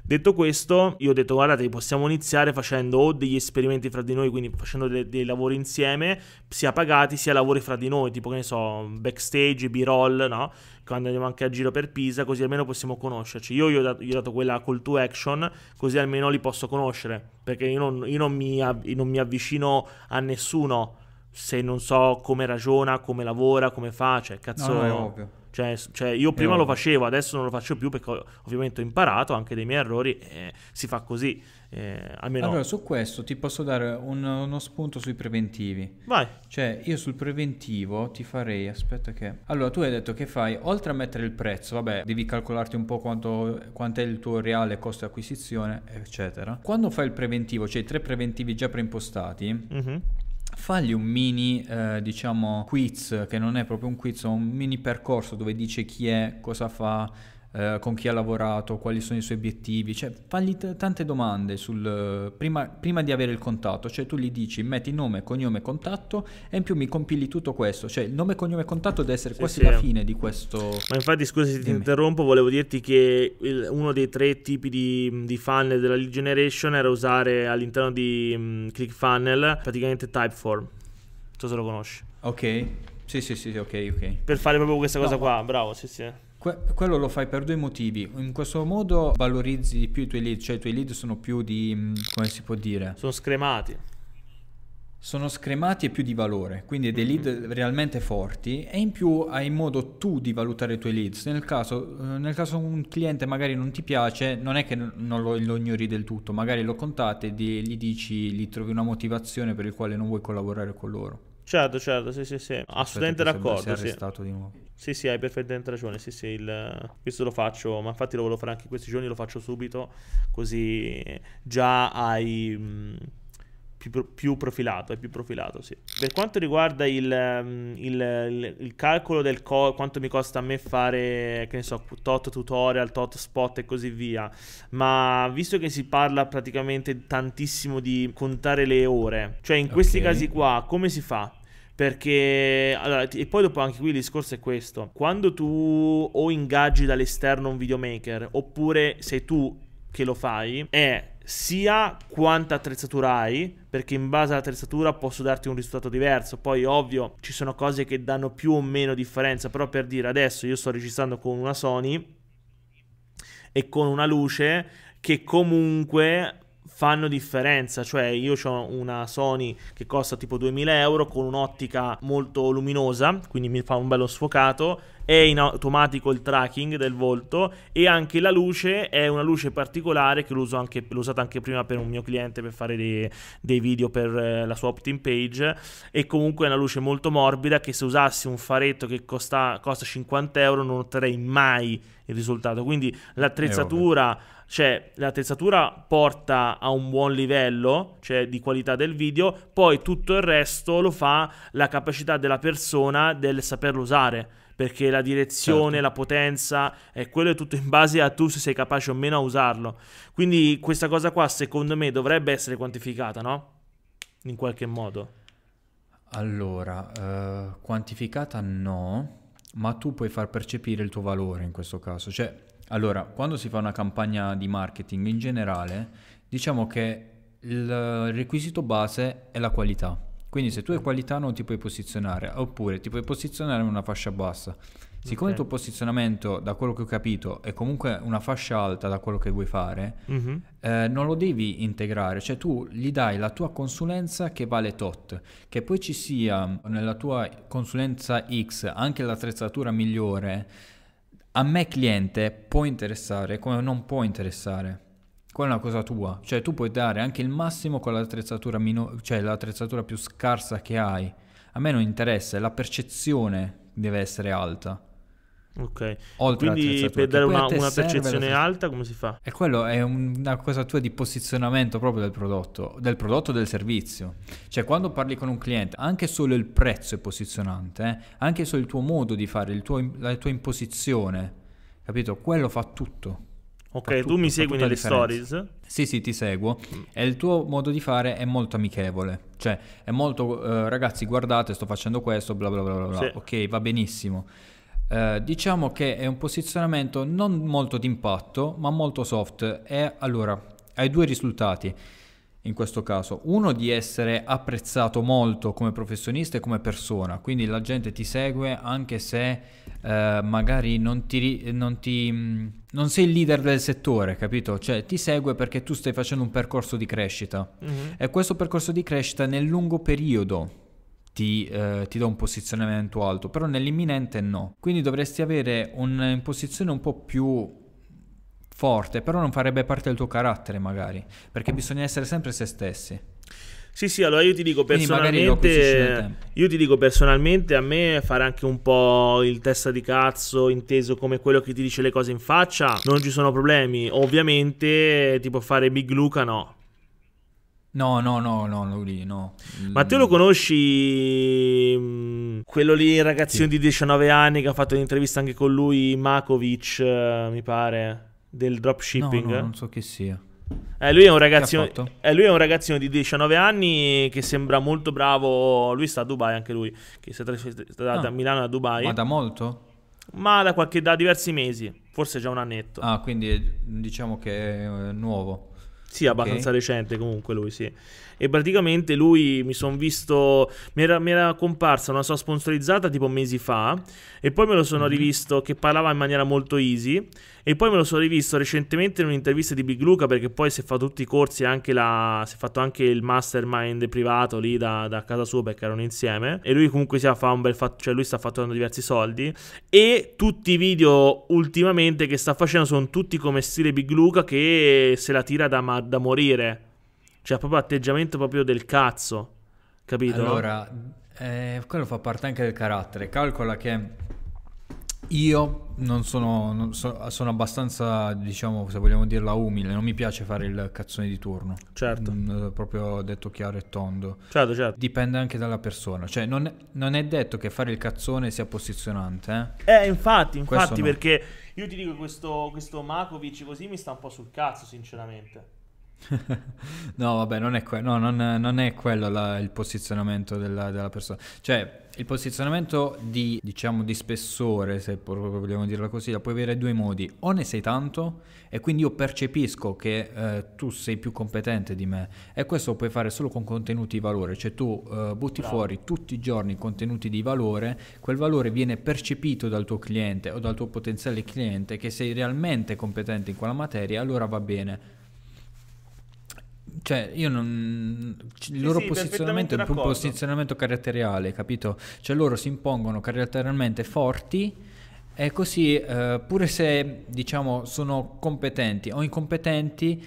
Detto questo, io ho detto guardate, possiamo iniziare facendo o degli esperimenti fra di noi, quindi facendo dei, dei lavori insieme, sia pagati sia lavori fra di noi, tipo che ne so, backstage, b-roll, no? Quando andiamo anche a giro per Pisa, così almeno possiamo conoscerci. Io gli ho dato, gli ho dato quella call to action, così almeno li posso conoscere, perché io non, io non, mi, io non mi avvicino a nessuno se non so come ragiona, come lavora, come fa, cioè cazzo... No, no, è ovvio. Cioè, cioè io prima lo facevo, adesso non lo faccio più perché ovviamente ho imparato anche dei miei errori e si fa così. Eh, almeno... Allora, su questo ti posso dare un, uno spunto sui preventivi. Vai. Cioè, io sul preventivo ti farei, aspetta che... Allora, tu hai detto che fai, oltre a mettere il prezzo, vabbè, devi calcolarti un po' quanto, quanto è il tuo reale costo di acquisizione, eccetera. Quando fai il preventivo, cioè i tre preventivi già preimpostati... Mm-hmm fagli un mini, eh, diciamo, quiz, che non è proprio un quiz, ma un mini percorso dove dice chi è, cosa fa, eh, con chi ha lavorato, quali sono i suoi obiettivi, cioè fagli t- tante domande sul, prima, prima, di avere il contatto, cioè tu gli dici metti nome, cognome, contatto e in più mi compili tutto questo, cioè il nome, cognome, contatto deve essere sì, quasi sì. la eh. fine di questo. Ma infatti scusa se ti interrompo, volevo dirti che il, uno dei tre tipi di, di funnel della lead generation era usare all'interno di um, ClickFunnel praticamente Typeform, non so se lo conosci. Ok. Sì, sì, sì, ok, ok. Per fare proprio questa cosa no. qua, bravo, sì, sì. Eh. Que- quello lo fai per due motivi. In questo modo valorizzi di più i tuoi lead, cioè i tuoi lead sono più di... come si può dire? Sono scremati sono scremati e più di valore, quindi dei mhm. lead mm-hmm. realmente forti e in più hai modo tu di valutare i tuoi leads. Nel caso, eh, nel caso un cliente magari non ti piace, non è che non lo, lo ignori del tutto, magari lo contate e gli dici, gli trovi una motivazione per il quale non vuoi collaborare con loro. Certo, certo, sì, sì, sì. Assolutamente d'accordo. Sì. sì, sì, hai perfettamente ragione. Sì, sì, il... questo lo faccio, ma infatti lo volevo fare anche questi giorni, lo faccio subito, così già hai... più, più, profilato, hai più profilato, sì. Per quanto riguarda il, il, il, il calcolo del co- quanto mi costa a me fare, che ne so, tot tutorial, tot spot e così via, ma visto che si parla praticamente tantissimo di contare le ore, cioè in questi okay. casi qua come si fa? Perché, allora, e poi dopo anche qui il discorso è questo. Quando tu o ingaggi dall'esterno un videomaker, oppure sei tu che lo fai, è sia quanta attrezzatura hai, perché in base all'attrezzatura posso darti un risultato diverso. Poi, ovvio, ci sono cose che danno più o meno differenza, però per dire adesso io sto registrando con una Sony e con una luce che comunque fanno differenza. Cioè, io ho una Sony che costa tipo 2000 euro con un'ottica molto luminosa, quindi mi fa un bello sfocato è in automatico il tracking del volto e anche la luce è una luce particolare che l'ho usata anche prima per un mio cliente per fare dei, dei video per eh, la sua opt-in page e comunque è una luce molto morbida che se usassi un faretto che costa, costa 50 euro non otterrei mai il risultato. Quindi l'attrezzatura, eh, cioè, l'attrezzatura porta a un buon livello, cioè di qualità del video, poi tutto il resto lo fa la capacità della persona del saperlo usare perché la direzione, certo. la potenza, è eh, quello è tutto in base a tu se sei capace o meno a usarlo. Quindi questa cosa qua secondo me dovrebbe essere quantificata, no? In qualche modo. Allora, eh, quantificata no, ma tu puoi far percepire il tuo valore in questo caso. Cioè, allora, quando si fa una campagna di marketing in generale, diciamo che il requisito base è la qualità. Quindi se tu hai qualità non ti puoi posizionare, oppure ti puoi posizionare in una fascia bassa. Siccome okay. il tuo posizionamento, da quello che ho capito, è comunque una fascia alta da quello che vuoi fare, mm-hmm. eh, non lo devi integrare, cioè tu gli dai la tua consulenza che vale tot, che poi ci sia nella tua consulenza X anche l'attrezzatura migliore, a me cliente può interessare come non può interessare quella è una cosa tua, cioè tu puoi dare anche il massimo con l'attrezzatura, mino- cioè, l'attrezzatura più scarsa che hai. A me non interessa, la percezione deve essere alta. Ok. Oltre Quindi per dare una, una percezione la... alta come si fa? E quello è una cosa tua di posizionamento proprio del prodotto, del prodotto del servizio. Cioè quando parli con un cliente, anche solo il prezzo è posizionante, eh? anche solo il tuo modo di fare, tuo, la tua imposizione, capito? Quello fa tutto. Ok, tu mi segui nelle stories? Sì, sì, ti seguo. E il tuo modo di fare è molto amichevole. Cioè, è molto, eh, ragazzi, guardate, sto facendo questo, bla bla bla bla. Sì. Ok, va benissimo. Eh, diciamo che è un posizionamento non molto d'impatto, ma molto soft. E allora, hai due risultati in questo caso. Uno di essere apprezzato molto come professionista e come persona, quindi la gente ti segue anche se eh, magari non ti, non ti... Mm, non sei il leader del settore, capito? Cioè ti segue perché tu stai facendo un percorso di crescita mm-hmm. e questo percorso di crescita nel lungo periodo ti, eh, ti, do un posizionamento alto, però nell'imminente no. Quindi dovresti avere un, una posizione un po' più forte, però non farebbe parte del tuo carattere magari, perché bisogna essere sempre se stessi. Sì, sì, allora io ti dico personalmente, io ti dico personalmente, a me fare anche un po' il testa di cazzo, inteso come quello che ti dice le cose in faccia, non ci sono problemi. Ovviamente, tipo fare Big Luca no. No, no, no, no, lui no. Ma te lo mm. conosci mm, quello lì, ragazzino sì. di 19 anni che ha fatto un'intervista anche con lui, Makovic, eh, mi pare del dropshipping. No, no, non so che sia. Eh, lui, è un ragazzino, eh, lui è un ragazzino di 19 anni che sembra molto bravo. Lui sta a Dubai anche lui, che si è trasferito no. Ah. da Milano a Dubai. Ma da molto? Ma da, qualche, da diversi mesi, forse già un annetto. Ah, quindi diciamo che è eh, nuovo. Sì, abbastanza okay. recente comunque lui, sì. E praticamente lui mi sono visto, mi era, mi era, comparsa una sua sponsorizzata tipo mesi fa e poi me lo sono mm-hmm. rivisto che parlava in maniera molto easy e poi me lo sono rivisto recentemente in un'intervista di Big Luca perché poi si è fatto tutti i corsi, anche la, si è fatto anche il mastermind privato lì da, da casa sua perché erano insieme. E lui comunque si fa un bel fatto, cioè lui sta fatturando diversi soldi. E tutti i video ultimamente che sta facendo sono tutti come stile Big Luca che se la tira da, da morire. Cioè proprio atteggiamento proprio del cazzo. Capito? Allora, eh, quello fa parte anche del carattere. Calcola che io non sono, non so, sono abbastanza, diciamo, se vogliamo dirla umile, non mi piace fare il cazzone di turno. Certo. Mm, proprio detto chiaro e tondo. Certo, certo. Dipende anche dalla persona, cioè non, non è detto che fare il cazzone sia posizionante. Eh, eh infatti, infatti, no. perché io ti dico questo, questo Makovic così mi sta un po' sul cazzo, sinceramente. (laughs) no, vabbè, non è, que- no, non, non è quello la, il posizionamento della, della persona. Cioè il posizionamento di, diciamo, di spessore, se proprio vogliamo dirla così, la puoi avere in due modi. O ne sei tanto e quindi io percepisco che eh, tu sei più competente di me e questo lo puoi fare solo con contenuti di valore, cioè tu eh, butti Bravo. fuori tutti i giorni contenuti di valore, quel valore viene percepito dal tuo cliente o dal tuo potenziale cliente che sei realmente competente in quella materia, allora va bene cioè io non il loro sì, posizionamento è un posizionamento caratteriale capito cioè loro si impongono caratterialmente forti e così eh, pure se diciamo sono competenti o incompetenti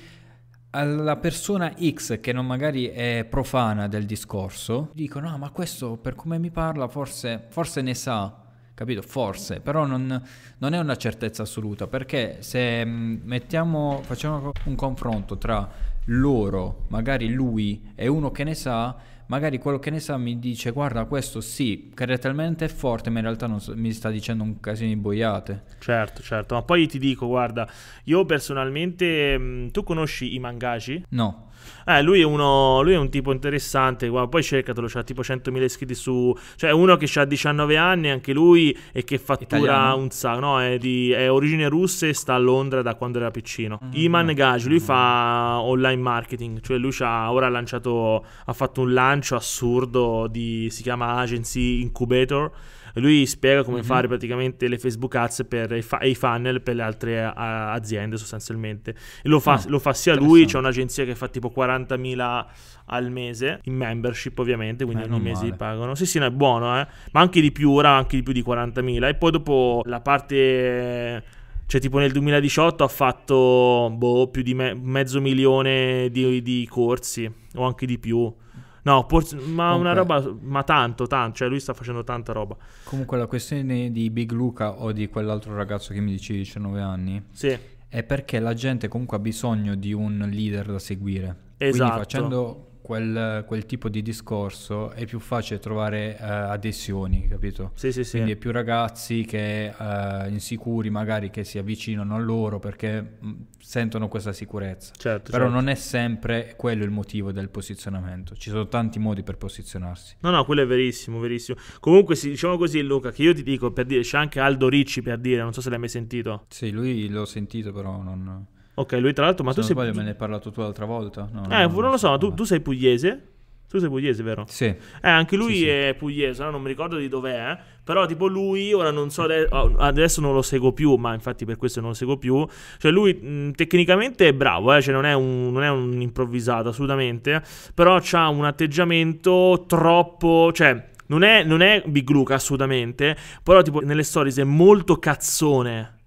alla persona X che non magari è profana del discorso dicono ah ma questo per come mi parla forse, forse ne sa capito? Forse, però non, non, è una certezza assoluta, perché se mm, mettiamo, facciamo un confronto tra loro, magari lui è uno che ne sa, magari quello che ne sa mi dice guarda questo sì, caratterialmente è forte, ma in realtà so, mi sta dicendo un casino di boiate. Certo, certo, ma poi ti dico guarda, io personalmente, mm, tu conosci i mangaji? No. Eh, lui è, uno, lui è un tipo interessante. Guarda, poi cercatelo, c'ha tipo 100.000 iscritti su. Cioè, uno che ha 19 anni, anche lui, e che fattura Italiano. un sacco. No, è di è origine russa e sta a Londra da quando era piccino. Mm-hmm. Iman mm. Gaj, lui mm-hmm. fa online marketing. Cioè, lui c'ha, ora ha lanciato. Ha fatto un lancio assurdo di. Si chiama Agency Incubator lui spiega come mm-hmm. fare praticamente le Facebook ads per, e fa- i funnel per le altre a- aziende sostanzialmente. E lo fa, no, ah, lo fa sia lui, c'è un'agenzia che fa tipo 40.000 al mese, in membership ovviamente, quindi eh, ogni mese li pagano. Sì, sì, no, è buono, eh? ma anche di più, ora anche di più di 40.000. E poi dopo la parte... Cioè, tipo nel 2018 ha fatto boh, più di me- mezzo milione di, di corsi o anche di più. No, por- ma Comunque. una roba, ma tanto, tanto, cioè lui sta facendo tanta roba. Comunque la questione di Big Luca o di quell'altro ragazzo che mi dici 19 anni, sì. è perché la gente comunque ha bisogno di un leader da seguire. Esatto. Quindi facendo quel, quel, tipo di discorso è più facile trovare eh, adesioni, capito? Sì, sì, sì. Quindi è più ragazzi che eh, insicuri magari che si avvicinano a loro perché mm, sentono questa sicurezza. Certo, Però certo. non è sempre quello il motivo del posizionamento. Ci sono tanti modi per posizionarsi. No, no, quello è verissimo, verissimo. Comunque, sì, diciamo così, Luca, che io ti dico, per dire, c'è anche Aldo Ricci per dire, non so se l'hai mai sentito. Sì, lui l'ho sentito, però non... Ok, lui tra l'altro, ma Se tu sei... Sbaglio, me ne hai parlato tu l'altra volta. No, eh, non, non lo so, ma tu, tu sei pugliese? Tu sei pugliese, vero? Sì. Eh, anche lui sì, sì. è pugliese, no? non mi ricordo di dov'è. Eh? Però, tipo, lui ora non so. Oh, adesso non lo seguo più, ma infatti per questo non lo seguo più. Cioè, lui mh, mm, tecnicamente è bravo, eh? cioè, non, è un, un, improvvisato assolutamente. Però ha un atteggiamento troppo. Cioè. Non è, non è Big Luca assolutamente, però tipo nelle stories è molto cazzone.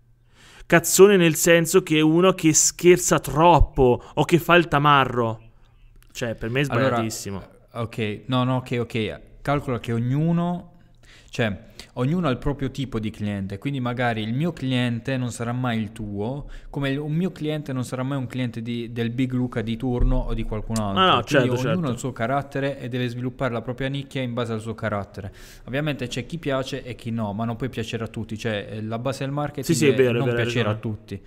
Cazzone nel senso che è uno che scherza troppo o che fa il tamarro. Cioè, per me è sbagliatissimo. Allora, eh, ok, no, no, ok, ok. Calcola che ognuno... Cioè, ognuno ha il proprio tipo di cliente, quindi magari il mio cliente non sarà mai il tuo, come un mio cliente non sarà mai un cliente di, del Big Luca di turno o di qualcun altro. Ah, no, certo, ognuno certo. ha il certo. suo carattere e deve sviluppare la propria nicchia in base al suo carattere. Ovviamente c'è chi piace e chi no, ma non puoi piacere a tutti, cioè eh, la base del marketing sì, sì, è vero, non vero, piacere a tutti.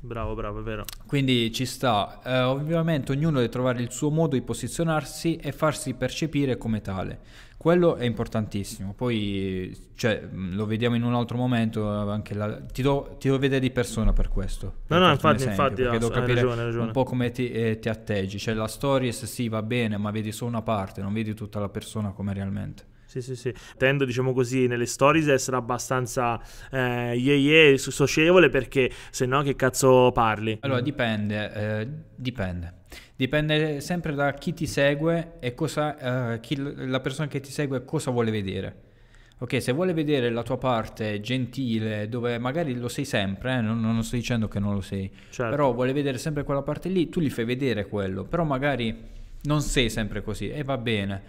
Bravo, bravo, è vero. Quindi ci sta. Eh, ovviamente ognuno deve trovare il suo modo di posizionarsi e farsi percepire come tale. Quello è importantissimo. Poi cioè, mm, lo vediamo in un altro momento. Eh, anche la... ti, do, ti devo vedere di persona per questo. Per no, no, infatti, esempio, infatti perché devo ah, capire ragione, ragione. un po' come ti, eh, ti atteggi. Cioè, la storia sì va bene, ma vedi solo una parte, non vedi tutta la persona come realmente. Sì, sì, sì. Tendo, diciamo così, nelle stories essere abbastanza eh, yeah, yeah, socievole perché se no che cazzo parli? Allora, dipende, eh, dipende. Dipende sempre da chi ti segue e cosa, uh, chi, la persona che ti segue cosa vuole vedere. Ok, se vuole vedere la tua parte gentile, dove magari lo sei sempre, eh, non, non, sto dicendo che non lo sei, certo. però vuole vedere sempre quella parte lì, tu gli fai vedere quello, però magari non sei sempre così e va bene.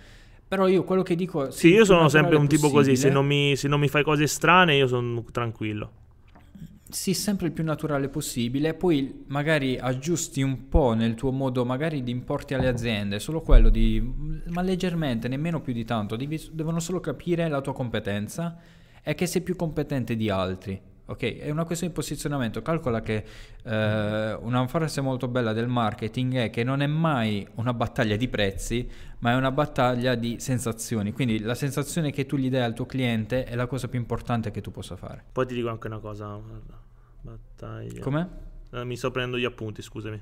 Però io quello che dico... Sì, io sono sempre un tipo così, se non, mi, se non mi fai cose strane io sono tranquillo sii sempre il più naturale possibile, poi magari aggiusti un po' nel tuo modo magari di importi alle aziende, solo quello di, ma leggermente, nemmeno più di tanto, devi, devono solo capire la tua competenza e che sei più competente di altri. Ok, è una questione di posizionamento. Calcola che eh, una frase molto bella del marketing è che non è mai una battaglia di prezzi, ma è una battaglia di sensazioni. Quindi la sensazione che tu gli dai al tuo cliente è la cosa più importante che tu possa fare. Poi ti dico anche una cosa. Battaglia. Come? Eh, mi sto prendendo gli appunti, scusami.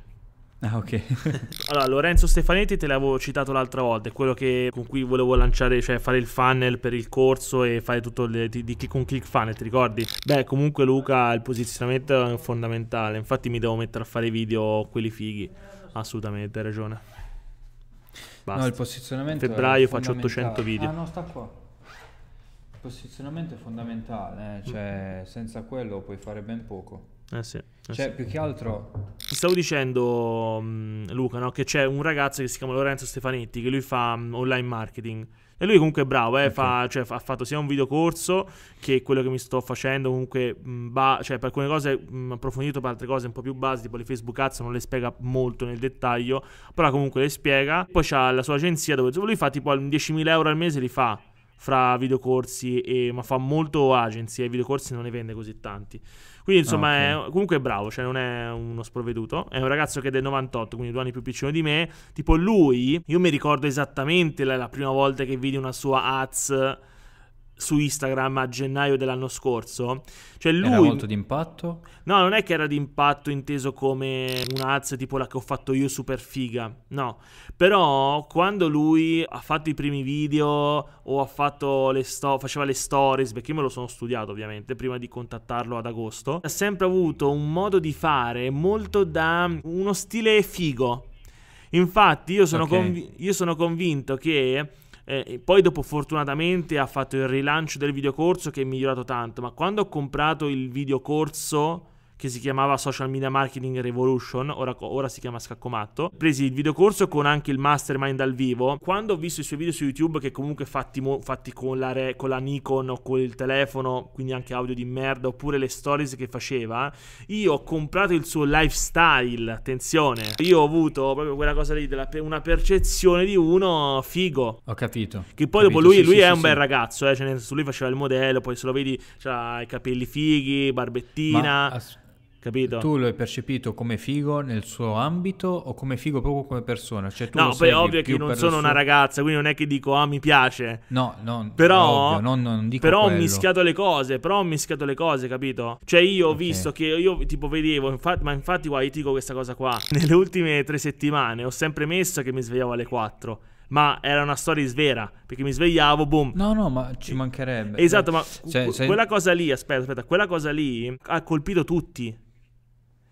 Ah, ok. (laughs) allora, Lorenzo Stefanetti te l'avevo citato l'altra volta, è quello che, con cui volevo lanciare, cioè fare il funnel per il corso e fare tutto le, di, di click on click funnel, ti ricordi? Beh, comunque Luca, il posizionamento è fondamentale, infatti mi devo mettere a fare video quelli fighi, assolutamente, hai ragione. Basta. No, il posizionamento... A febbraio faccio 800 video. Ah, no, sta qua. Il posizionamento è fondamentale, eh? cioè senza quello puoi fare ben poco. Eh sì. Eh cioè, sì. più che altro... Stavo dicendo, mm, Luca, no? che c'è un ragazzo che si chiama Lorenzo Stefanetti, che lui fa mm, online marketing. E lui comunque è bravo, eh? okay. fa, cioè, ha fatto sia un videocorso che quello che mi sto facendo, comunque mm, ba- cioè, per alcune cose mh, approfondito, per altre cose un po' più basi, tipo le Facebook Ads non le spiega molto nel dettaglio, però comunque le spiega. Poi c'ha la sua agenzia dove lui fa tipo 10.000 euro al mese, li fa fra videocorsi, e, ma fa molto agency e videocorsi non ne vende così tanti. Quindi insomma, ah, okay. è, comunque è bravo, cioè non è uno sprovveduto. È un ragazzo che è del 98, quindi due anni più piccino di me. Tipo lui, io mi ricordo esattamente la, la prima volta che vidi una sua AZ su Instagram a gennaio dell'anno scorso. Cioè lui... Era molto d'impatto? No, non è che era d'impatto inteso come una tipo la che ho fatto io super figa, no. Però quando lui ha fatto i primi video o ha fatto le sto- faceva le stories, perché io me lo sono studiato ovviamente prima di contattarlo ad agosto, ha sempre avuto un modo di fare molto da uno stile figo. Infatti io sono, okay. conv- io sono convinto che eh, poi dopo fortunatamente ha fatto il rilancio del videocorso che è migliorato tanto, ma quando ho comprato il videocorso che si chiamava Social Media Marketing Revolution, ora, ora si chiama Scacco Matto. Presi il videocorso con anche il mastermind dal vivo. Quando ho visto i suoi video su YouTube, che comunque fatti, mo- fatti con, la re- con la Nikon o con il telefono, quindi anche audio di merda, oppure le stories che faceva, io ho comprato il suo lifestyle. Attenzione, io ho avuto proprio quella cosa lì, della una percezione di uno figo. Ho capito. Che poi capito, dopo lui, sì, lui sì, è sì, un bel ragazzo, eh, cioè, su lui faceva il modello, poi se lo vedi, ha i capelli fighi, barbettina. Ma, as- Capito? Tu l'hai percepito come figo nel suo ambito o come figo proprio come persona? Cioè, tu no, poi ovvio che non sono suo... una ragazza, quindi non è che dico ah mi piace. No, no, però, ovvio, non, non dico però ho mischiato le cose, però ho mischiato le cose, capito? Cioè io ho okay. visto che io tipo vedevo, infatti, ma infatti guarda, io dico questa cosa qua. (laughs) Nelle ultime tre settimane ho sempre messo che mi svegliavo alle quattro. ma era una storia svera perché mi svegliavo, boom. No, no, ma ci mancherebbe. Esatto, cioè, ma cioè, sei... quella cosa lì, aspetta, aspetta, quella cosa lì ha colpito tutti.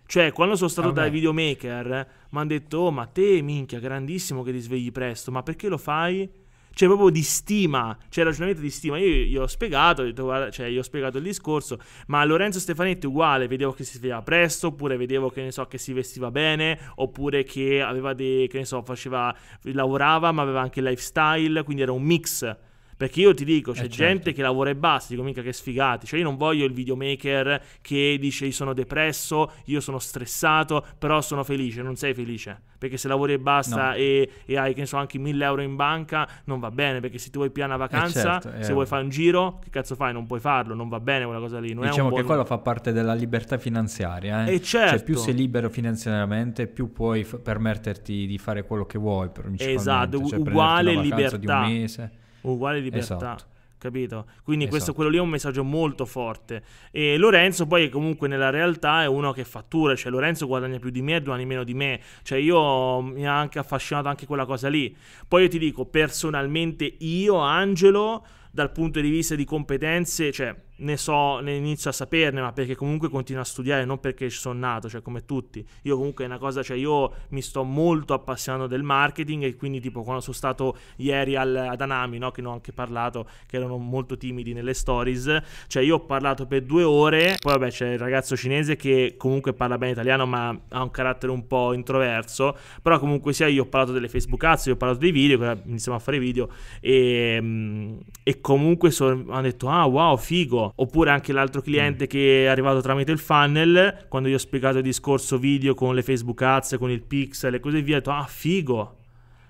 Cioè, quando sono stato dai videomaker, mi hanno detto, oh, ma te, minchia, grandissimo che ti svegli presto, ma perché lo fai? Cioè, proprio di stima, cioè ragionamento di stima. Io gli ho spiegato, ho detto, guarda, cioè, gli ho spiegato il discorso, ma Lorenzo Stefanetti uguale, vedevo che si svegliava presto, oppure vedevo che ne so, che si vestiva bene, oppure che aveva dei, che ne so, faceva, lavorava, ma aveva anche lifestyle, quindi era un mix perché io ti dico, c'è eh certo. gente certo. che lavora e basta, dico mica che sfigati. Cioè, io non voglio il videomaker che dice io sono depresso, io sono stressato, però sono felice. Non sei felice. Perché se lavori e basta no. e, e, hai, che ne so, anche 1000 euro in banca, non va bene. Perché se ti vuoi piano una eh, vacanza, certo, eh certo, eh. se vuoi fare un giro, che cazzo fai? Non puoi farlo, non va bene quella cosa lì. Non diciamo buon... che quello fa parte della libertà finanziaria. E eh. certo. Eh, cioè, più certo. sei libero finanziariamente, più puoi f- permetterti di fare quello che vuoi. per Esatto, cioè, uguale libertà. Di un mese uguale libertà. Esatto. Capito? Quindi esatto. questo, quello lì è un messaggio molto forte. E Lorenzo poi comunque nella realtà è uno che fattura, cioè Lorenzo guadagna più di me e due anni meno di me, cioè io mm, mi ha anche affascinato anche quella cosa lì. Poi io ti dico, personalmente io, Angelo, dal punto di vista di competenze, cioè ne so, ne inizio a saperne, ma perché comunque continuo a studiare, non perché ci sono nato, cioè come tutti. Io comunque è una cosa, cioè io mi sto molto appassionando del marketing e quindi tipo quando sono stato ieri al, ad Anami, no, che ne ho anche parlato, che erano molto timidi nelle stories, cioè io ho parlato per due ore, poi vabbè c'è il ragazzo cinese che comunque parla bene italiano ma ha un carattere un po' introverso, però comunque sia io ho parlato delle Facebook ads, io ho parlato dei video, iniziamo a fare video e, ehm, e comunque so, hanno detto ah wow figo oppure anche l'altro cliente mm. che è arrivato tramite il funnel, quando gli ho spiegato il discorso video con le Facebook Ads, con il pixel e così via, ho detto, ah figo,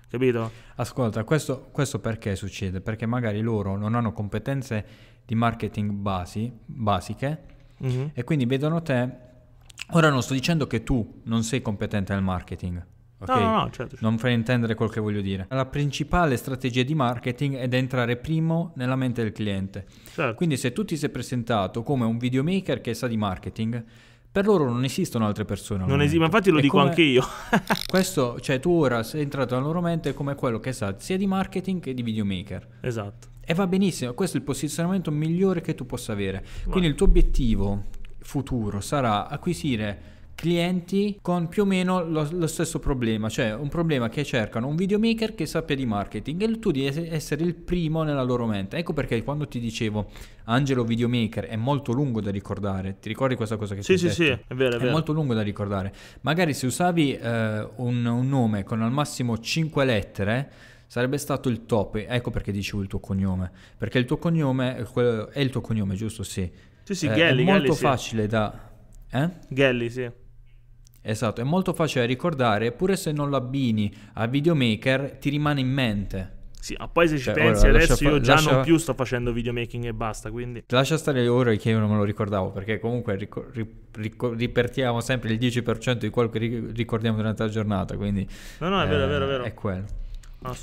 capito? Ascolta, questo, questo, perché succede? Perché magari loro non hanno competenze di marketing basi, basiche mm-hmm. e quindi vedono te... Ora non sto dicendo che tu non sei competente nel marketing, Okay? No, no, no, certo, certo. Non fai intendere quel che voglio dire. La principale strategia di marketing è di entrare primo nella mente del cliente. Certo. Quindi se tu ti sei presentato come un videomaker che sa di marketing, per loro non esistono altre persone. Non esiste, ma infatti lo è dico anche io. (laughs) questo, cioè tu ora sei entrato nella loro mente come quello che sa sia di marketing che di videomaker. Esatto. E va benissimo, questo è il posizionamento migliore che tu possa avere. Quindi Vai. il tuo obiettivo futuro sarà acquisire clienti con più o meno lo, lo, stesso problema, cioè un problema che cercano un videomaker che sappia di marketing e tu devi essere il primo nella loro mente. Ecco perché quando ti dicevo Angelo videomaker è molto lungo da ricordare, ti ricordi questa cosa che sì, ti ho sì, detto? Sì, sì, è vero, è, è vero. molto lungo da ricordare. Magari se usavi eh, un, un nome con al massimo 5 lettere sarebbe stato il top, ecco perché dicevo il tuo cognome, perché il tuo cognome è il tuo cognome, giusto? Sì. Sì, sì, eh, Gelli, è molto Gelli, facile sì. da eh? Gelli, sì. Esatto, è molto facile da ricordare, pure se non l'abbini a videomaker ti rimane in mente. Sì, ma ah, poi se ci cioè, pensi ora, adesso lascia, io già lascia, non più sto facendo videomaking e basta, quindi... Lascia stare ora che io non me lo ricordavo, perché comunque ricor- ricor- ripertiamo sempre il 10% di quello che ricordiamo durante la giornata, quindi... No, no, è eh, vero, è vero, è vero. È quello.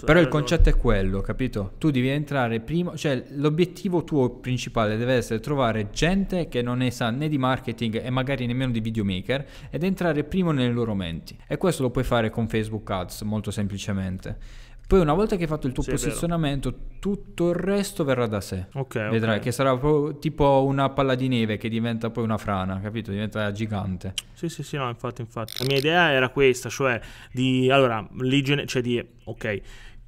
Però il eh, concetto è quello, capito? Tu devi entrare prima, cioè l'obiettivo tuo principale deve essere trovare gente che non ne sa né di marketing e magari nemmeno di videomaker ed entrare primo nelle loro menti. E questo lo puoi fare con Facebook Ads molto semplicemente. Poi una volta che hai fatto il tuo sì, posizionamento, tutto il resto verrà da sé. Okay, Vedrai okay. che sarà tipo una palla di neve che diventa poi una frana, capito? Diventa gigante. Sì, sì, sì, no, infatti, infatti. La mia idea era questa, cioè di... Allora, l'igiene... Cioè di... Ok,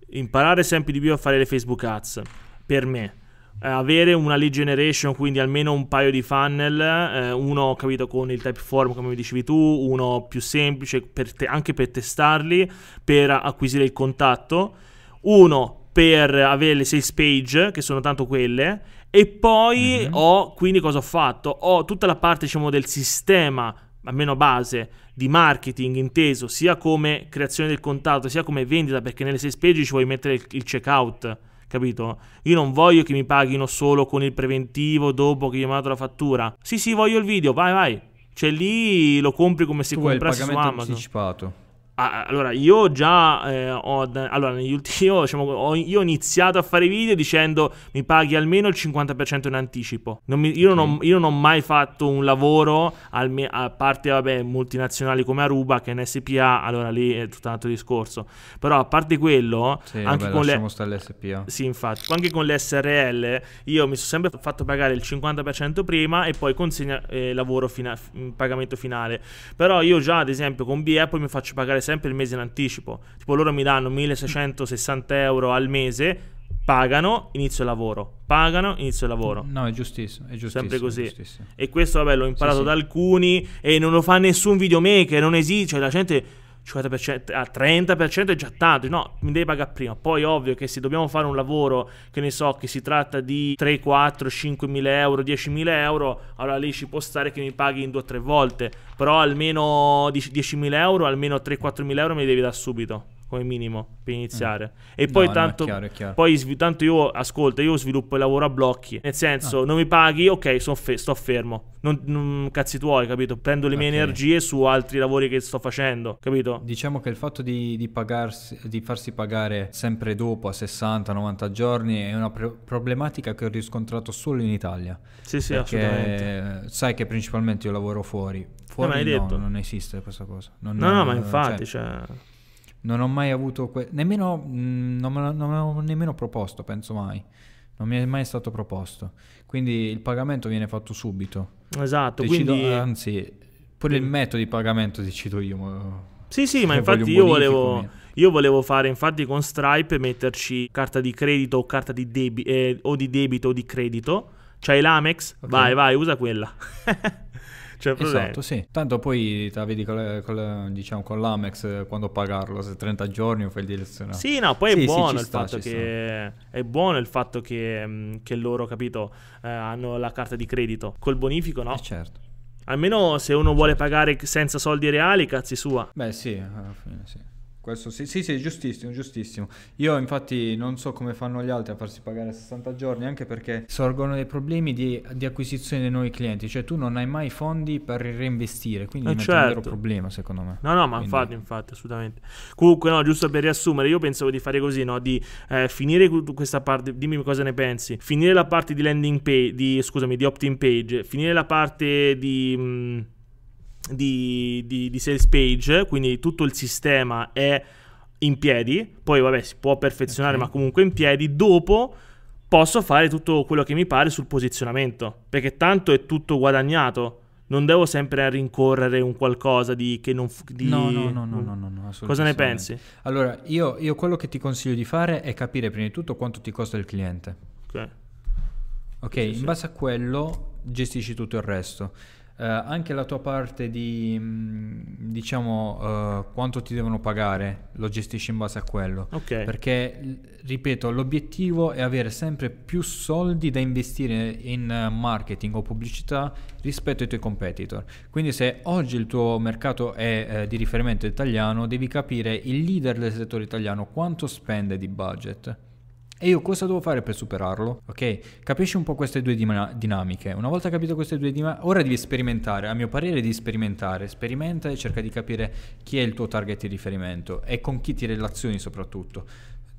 imparare sempre di più a fare le Facebook Ads, per me eh, avere una lead generation, quindi almeno un paio di funnel, eh, uno capito con il type form come mi dicevi tu, uno più semplice per te, anche per testarli, per acquisire il contatto, uno per avere le sales page, che sono tanto quelle, e poi mm-hmm. ho, quindi cosa ho fatto? Ho tutta la parte diciamo, del sistema almeno base di marketing inteso sia come creazione del contatto sia come vendita perché nelle sales page ci vuoi mettere il, il checkout capito? Io non voglio che mi paghino solo con il preventivo dopo che gli ho mandato la fattura. Sì, sì, voglio il video, vai, vai. Cioè lì lo compri come se tu comprassi su Amazon. Anticipato allora, io già eh, ho, allora, negli ultimi, io, diciamo, ho, io ho iniziato a fare video dicendo mi paghi almeno il 50% in anticipo. Non mi, io, okay. non ho, io, non ho, mai fatto un lavoro, al a parte vabbè, multinazionali come Aruba, che è un SPA, allora lì è tutto un altro discorso. Però a parte quello, sì, anche, vabbè, con le, sì, infatti, anche con l'SRL, io mi sono sempre fatto pagare il 50% prima e poi consegna eh, lavoro fina, pagamento finale. Però io già, ad esempio, con b Apple mi faccio pagare sempre il mese in anticipo. Tipo loro mi danno 1660 euro al mese, pagano, inizio il lavoro. Pagano, inizio il lavoro. No, è giustissimo, è giustissimo. Sempre così. Giustissimo. E questo, vabbè, l'ho imparato sì, da alcuni e non lo fa nessun videomaker, non esiste, cioè la gente 50% a 30% è già tanto, no, mi devi pagare prima. Poi ovvio che se dobbiamo fare un lavoro che ne so che si tratta di 3, 4, 5 mila euro, 10 mila euro, allora lì ci può stare che mi paghi in 2 o 3 volte, però almeno 10 mila euro, almeno 3, 4 mila euro mi devi dare subito come minimo per mm. iniziare. Mm. E poi, no, tanto, no, è chiaro, è chiaro. poi tanto io ascolto, io sviluppo e lavoro a blocchi. Nel senso, ah. non mi paghi, ok, fe sto fermo. Non, non, cazzi tuoi, capito? Prendo le okay. mie energie su altri lavori che sto facendo, capito? Diciamo che il fatto di, di, pagarsi, di farsi pagare sempre dopo a 60-90 giorni è una pro problematica che ho riscontrato solo in Italia. Sì, sì, assolutamente. Sai che principalmente io lavoro fuori. Fuori no, non esiste questa cosa. Non, no, no, ma infatti, cioè... cioè non ho mai avuto, que- nemmeno, mh, mm, non, me l'ho nemmeno proposto, penso mai. Non mi è mai stato proposto. Quindi il pagamento viene fatto subito. Esatto, Decido, quindi... Anzi, pure il metodo di pagamento decido io. Sì, sì, ma infatti io volevo, io volevo, fare infatti con Stripe metterci carta di credito o carta di debito eh, o di debito o di credito. C'hai l'Amex? Okay. Vai, vai, usa quella. (laughs) cioè, esatto, sì. Tanto poi te la vedi con, le, con, le, diciamo, con l'Amex eh, quando pagarlo, se 30 giorni o fai il direzionale. Sì, no, poi sì, è, buono sì, sta, che, è buono il fatto che, mm, che loro, capito, eh, hanno la carta di credito. Col bonifico no. Eh certo. Almeno se uno certo. vuole pagare senza soldi reali, cazzi sua. Beh sì, alla fine sì. Questo sì, sì, sì, giustissimo, giustissimo. Io infatti non so come fanno gli altri a farsi pagare 60 giorni, anche perché sorgono dei problemi di, di acquisizione dei nuovi clienti, cioè tu non hai mai fondi per reinvestire, quindi eh è certo. un vero certo. problema secondo me. No, no, ma quindi... infatti, infatti, assolutamente. Comunque, no, giusto per riassumere, io pensavo di fare così, no, di eh, finire questa parte, dimmi cosa ne pensi, finire la parte di landing page, di, scusami, di opt-in page, finire la parte di... Mh, mm, di, di, di sales page, quindi tutto il sistema è in piedi, poi vabbè si può perfezionare okay. ma comunque in piedi, dopo posso fare tutto quello che mi pare sul posizionamento, perché tanto è tutto guadagnato. Non devo sempre rincorrere un qualcosa di che non. Di... No, no, no, no, no, no, no Cosa ne pensi? Allora, io, io, quello che ti consiglio di fare è capire prima di tutto quanto ti costa il cliente. Ok. Ok, sì, in sì. base a quello gestisci tutto il resto eh, anche la tua parte di mm, diciamo eh, quanto ti devono pagare lo gestisci in base a quello okay. perché ripeto l'obiettivo è avere sempre più soldi da investire in eh, marketing o pubblicità rispetto ai tuoi competitor quindi se oggi il tuo mercato è eh, di riferimento italiano devi capire il leader del settore italiano quanto spende di budget e io cosa devo fare per superarlo? Ok? Capisci un po' queste due dinamiche. Una volta capito queste due dinamiche, ora devi sperimentare. A mio parere devi sperimentare. Sperimenta e cerca di capire chi è il tuo target di riferimento e con chi ti relazioni soprattutto.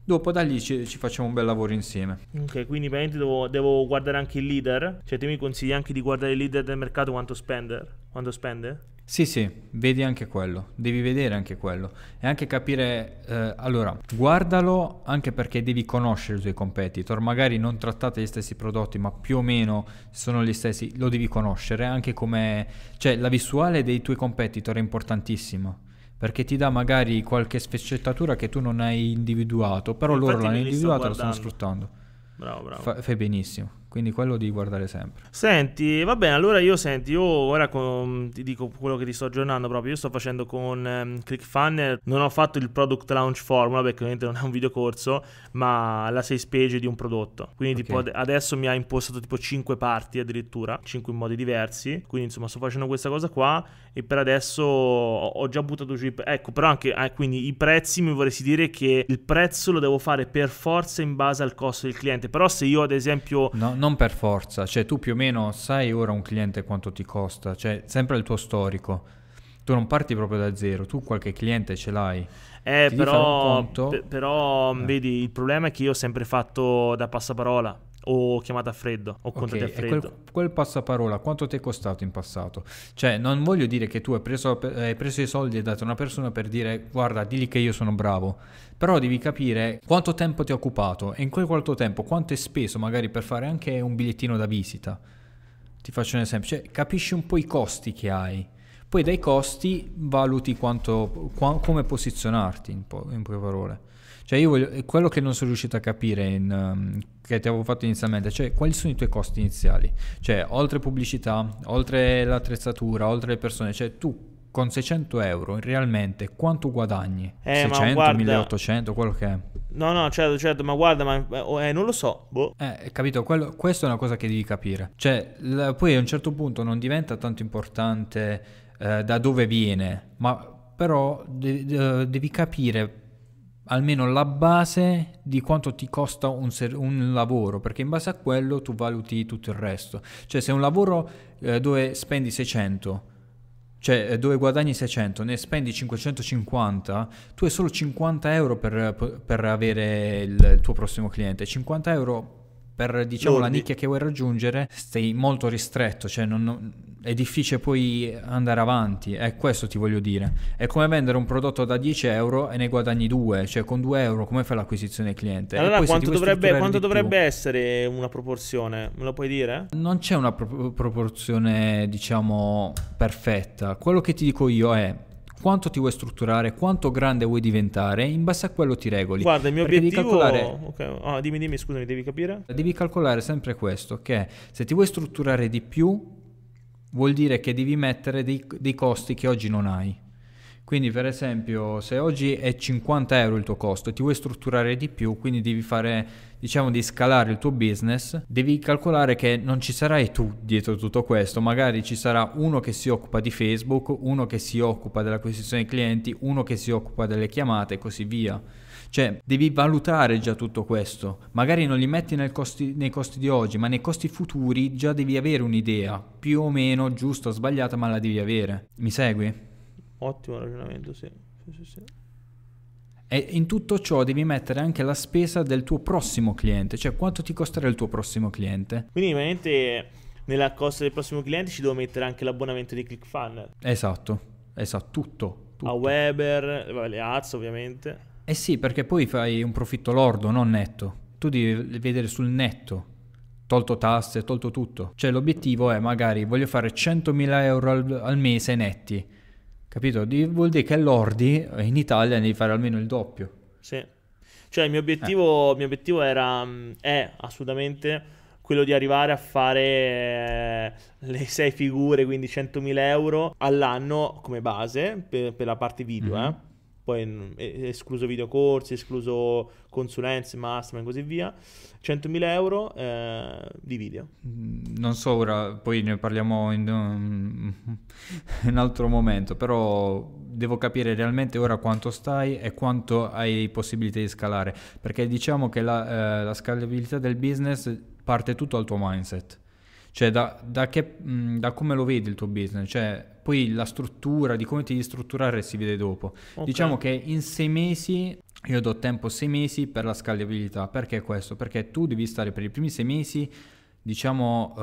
Dopo da lì ci, ci, facciamo un bel lavoro insieme. Ok, quindi praticamente devo, devo, guardare anche il leader. Cioè, te mi consigli anche di guardare il leader del mercato quanto, spender, quanto spende? Sì, sì, vedi anche quello, devi vedere anche quello e anche capire, eh, allora, guardalo anche perché devi conoscere i tuoi competitor, magari non trattate gli stessi prodotti, ma più o meno sono gli stessi, lo devi conoscere anche come, cioè la visuale dei tuoi competitor è importantissima perché ti dà magari qualche sfaccettatura che tu non hai individuato, però Infatti loro l'hanno individuata e lo stanno sfruttando. Bravo, bravo. Fa, fai benissimo. Quindi quello di guardare sempre. Senti, va bene, allora io senti, io ora con, ti dico quello che ti sto aggiornando proprio. Io sto facendo con um, ehm, ClickFunnel, non ho fatto il product launch formula perché ovviamente non è un video corso, ma la sei page di un prodotto. Quindi okay. tipo, adesso mi ha impostato tipo 5 parti addirittura, 5 in modi diversi. Quindi insomma sto facendo questa cosa qua e per adesso ho già buttato giù Ecco, però anche eh, quindi i prezzi mi vorresti dire che il prezzo lo devo fare per forza in base al costo del cliente. Però se io ad esempio... No, no non per forza, cioè tu più o meno sai ora un cliente quanto ti costa, cioè sempre il tuo storico. Tu non parti proprio da zero, tu qualche cliente ce l'hai. Eh, però, però eh. vedi, il problema è che io ho sempre fatto da passaparola o chiamata a freddo o contatti a freddo. Quel, quel, passaparola quanto ti è costato in passato? Cioè, non voglio dire che tu hai preso, hai preso i soldi e dato a una persona per dire guarda, digli che io sono bravo, però devi capire quanto tempo ti ha occupato e in quel quanto tempo quanto è speso magari per fare anche un bigliettino da visita. Ti faccio un esempio, cioè, capisci un po' i costi che hai. Poi dai costi valuti quanto, qua, come posizionarti, in, po- in poche parole. Cioè io voglio, quello che non sono riuscito a capire in, um, che ti avevo fatto inizialmente, cioè quali sono i tuoi costi iniziali? Cioè oltre pubblicità, oltre l'attrezzatura, oltre le persone, cioè tu con 600 euro realmente quanto guadagni? Eh, 600, guarda, 1800, quello che è. No, no, certo, certo, ma guarda, ma eh, eh non lo so. Boh. Eh, capito, quello, questa è una cosa che devi capire. Cioè, la, poi a un certo punto non diventa tanto importante eh, da dove viene, ma però de, de, devi capire almeno la base di quanto ti costa un, ser- un, lavoro, perché in base a quello tu valuti tutto il resto. Cioè se un lavoro eh, dove spendi 600, cioè eh, dove guadagni 600, ne spendi 550, tu hai solo 50 euro per, eh, per avere il, il tuo prossimo cliente, 50 euro per diciamo, la nicchia che vuoi raggiungere stai molto ristretto, cioè non, è difficile poi andare avanti, è questo ti voglio dire. È come vendere un prodotto da 10 euro e ne guadagni 2, cioè con 2 euro come fai l'acquisizione del cliente? Allora quanto, dovrebbe, quanto dovrebbe essere una proporzione? Me lo puoi dire? Non c'è una pro- proporzione diciamo perfetta, quello che ti dico io è quanto ti vuoi strutturare, quanto grande vuoi diventare, in base a quello ti regoli. Guarda, il mio Perché obiettivo... Devi calcolare... okay. ah, dimmi, dimmi, scusami, devi capire? Devi calcolare sempre questo, che se ti vuoi strutturare di più, vuol dire che devi mettere dei, dei costi che oggi non hai. Quindi per esempio se oggi è 50 euro il tuo costo e ti vuoi strutturare di più, quindi devi fare, diciamo di scalare il tuo business, devi calcolare che non ci sarai tu dietro tutto questo, magari ci sarà uno che si occupa di Facebook, uno che si occupa dell'acquisizione dei clienti, uno che si occupa delle chiamate e così via. Cioè, devi valutare già tutto questo. Magari non li metti costi, nei costi di oggi, ma nei costi futuri già devi avere un'idea, più o meno giusta o sbagliata, ma la devi avere. Mi segui? Ottimo ragionamento, sì. sì, sì, sì. E in tutto ciò devi mettere anche la spesa del tuo prossimo cliente, cioè quanto ti costerà il tuo prossimo cliente. Quindi ovviamente nella costa del prossimo cliente ci devo mettere anche l'abbonamento di ClickFunnels. Esatto, esatto, tutto. tutto. A Weber, le ads ovviamente. Eh sì, perché poi fai un profitto lordo, non netto. Tu devi vedere sul netto, tolto tasse, tolto tutto. Cioè l'obiettivo è magari voglio fare 100.000 euro al, al mese netti Capito? Di, vuol dire che l'ordi in Italia devi fare almeno il doppio. Sì. Cioè il mio obiettivo, eh. mio obiettivo era, è assolutamente quello di arrivare a fare eh, le sei figure, quindi 100.000 euro all'anno come base per, per la parte video, mm-hmm. eh poi escluso videocorsi, escluso consulenze, master e così via, 100.000 euro eh, di video. Mm, non so ora, poi ne parliamo in um, mm, un (laughs) altro momento, però devo capire realmente ora quanto stai e quanto hai possibilità di scalare, perché diciamo che la, eh, la scalabilità del business parte tutto dal tuo mindset, cioè da, da, che, mm, da come lo vedi il tuo business, cioè poi la struttura, di come ti devi strutturare si vede dopo. Okay. Diciamo che in sei mesi io do tempo sei mesi per la scalabilità. Perché questo? Perché tu devi stare per i primi sei mesi diciamo, eh,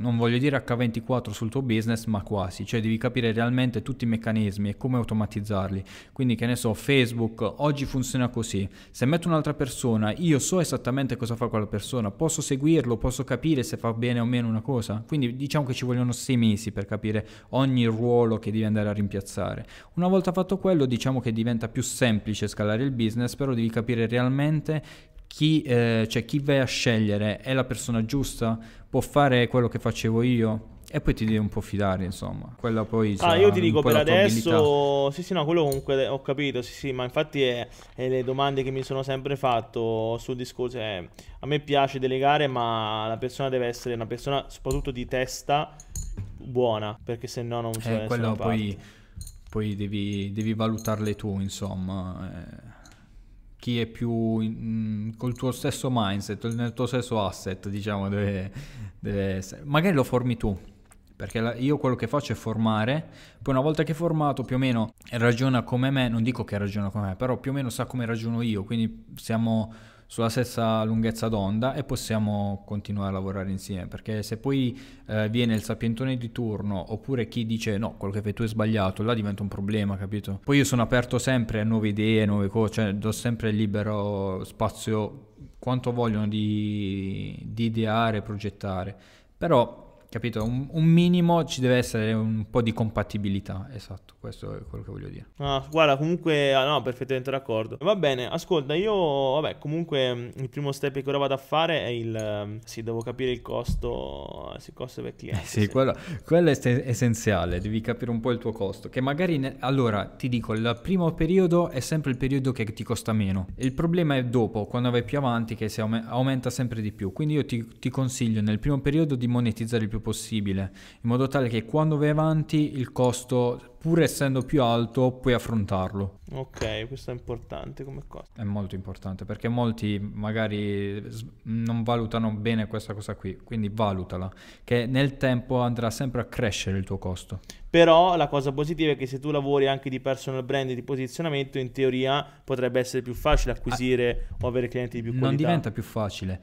non voglio dire H24 sul tuo business, ma quasi, cioè devi capire realmente tutti i meccanismi e come automatizzarli. Quindi, che ne so, Facebook oggi funziona così. Se metto un'altra persona, io so esattamente cosa fa quella persona, posso seguirlo, posso capire se fa bene o meno una cosa. Quindi, diciamo che ci vogliono sei mesi per capire ogni ruolo che devi andare a rimpiazzare. Una volta fatto quello, diciamo che diventa più semplice scalare il business, però devi capire realmente chi, eh, cioè, chi vai a scegliere è la persona giusta, può fare quello che facevo io, e poi ti devi un po' fidare, insomma. Quella poi Ah, io ti dico per adesso. Sì, sì, no, quello comunque ho capito. Sì, sì, ma infatti è, è le domande che mi sono sempre fatto sul discorso. È, cioè, a me piace delegare, ma la persona deve essere una persona soprattutto di testa buona. Perché se no non c'è. Eh, quello poi, poi devi, devi valutarle tu, insomma. Eh chi è più in, mm, col tuo stesso mindset, nel tuo stesso asset, diciamo, deve, deve Magari lo formi tu, perché la, io quello che faccio è formare, poi una volta che è formato più o meno ragiona come me, non dico che ragiona come me, però più o meno sa come ragiono io, quindi siamo sulla stessa lunghezza d'onda e possiamo continuare a lavorare insieme perché se poi eh, viene il sapientone di turno oppure chi dice no quello che fai tu è sbagliato là diventa un problema capito poi io sono aperto sempre a nuove idee nuove cose cioè do sempre libero spazio quanto vogliono di, di ideare progettare però Capito? Un, un, minimo ci deve essere un po' di compatibilità. Esatto, questo è quello che voglio dire. Ah, guarda, comunque, ah, no, perfettamente d'accordo. Va bene, ascolta, io, vabbè, comunque mm, il primo step che ora vado a fare è il... Mm, sì, devo capire il costo, eh, se il costo per cliente. Eh sì, sì. Quello, quello, è essenziale, devi capire un po' il tuo costo. Che magari, ne... allora, ti dico, il primo periodo è sempre il periodo che ti costa meno. Il problema è dopo, quando vai più avanti, che si aumenta sempre di più. Quindi io ti, ti consiglio nel primo periodo di monetizzare il più possibile, in modo tale che quando vai avanti il costo, pur essendo più alto, puoi affrontarlo. Ok, questo è importante come cosa. È molto importante perché molti magari non valutano bene questa cosa qui, quindi valutala, che nel tempo andrà sempre a crescere il tuo costo. Però la cosa positiva è che se tu lavori anche di personal brand e di posizionamento, in teoria potrebbe essere più facile ah. acquisire ah, o avere clienti di più qualità. Non diventa più facile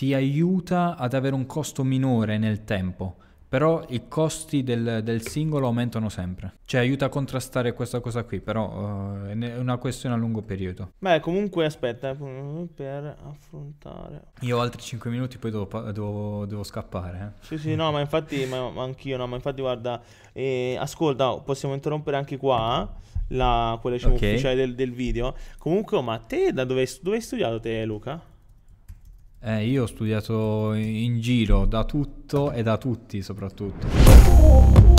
ti aiuta ad avere un costo minore nel tempo, però i costi del, del singolo aumentano sempre. Cioè aiuta a contrastare questa cosa qui, però uh, è una questione a lungo periodo. Beh, comunque aspetta, eh, per affrontare... Io ho altri 5 minuti, poi devo, devo, devo scappare. Eh. Sì, sì, no, ma infatti, ma, ma anch'io, no, ma infatti guarda, eh, ascolta, possiamo interrompere anche qua. Eh, la, quella diciamo, okay. ufficiale del, del, video. Comunque, ma te da dove, hai studiato te, Luca? Eh, io ho studiato in giro da tutto e da tutti soprattutto.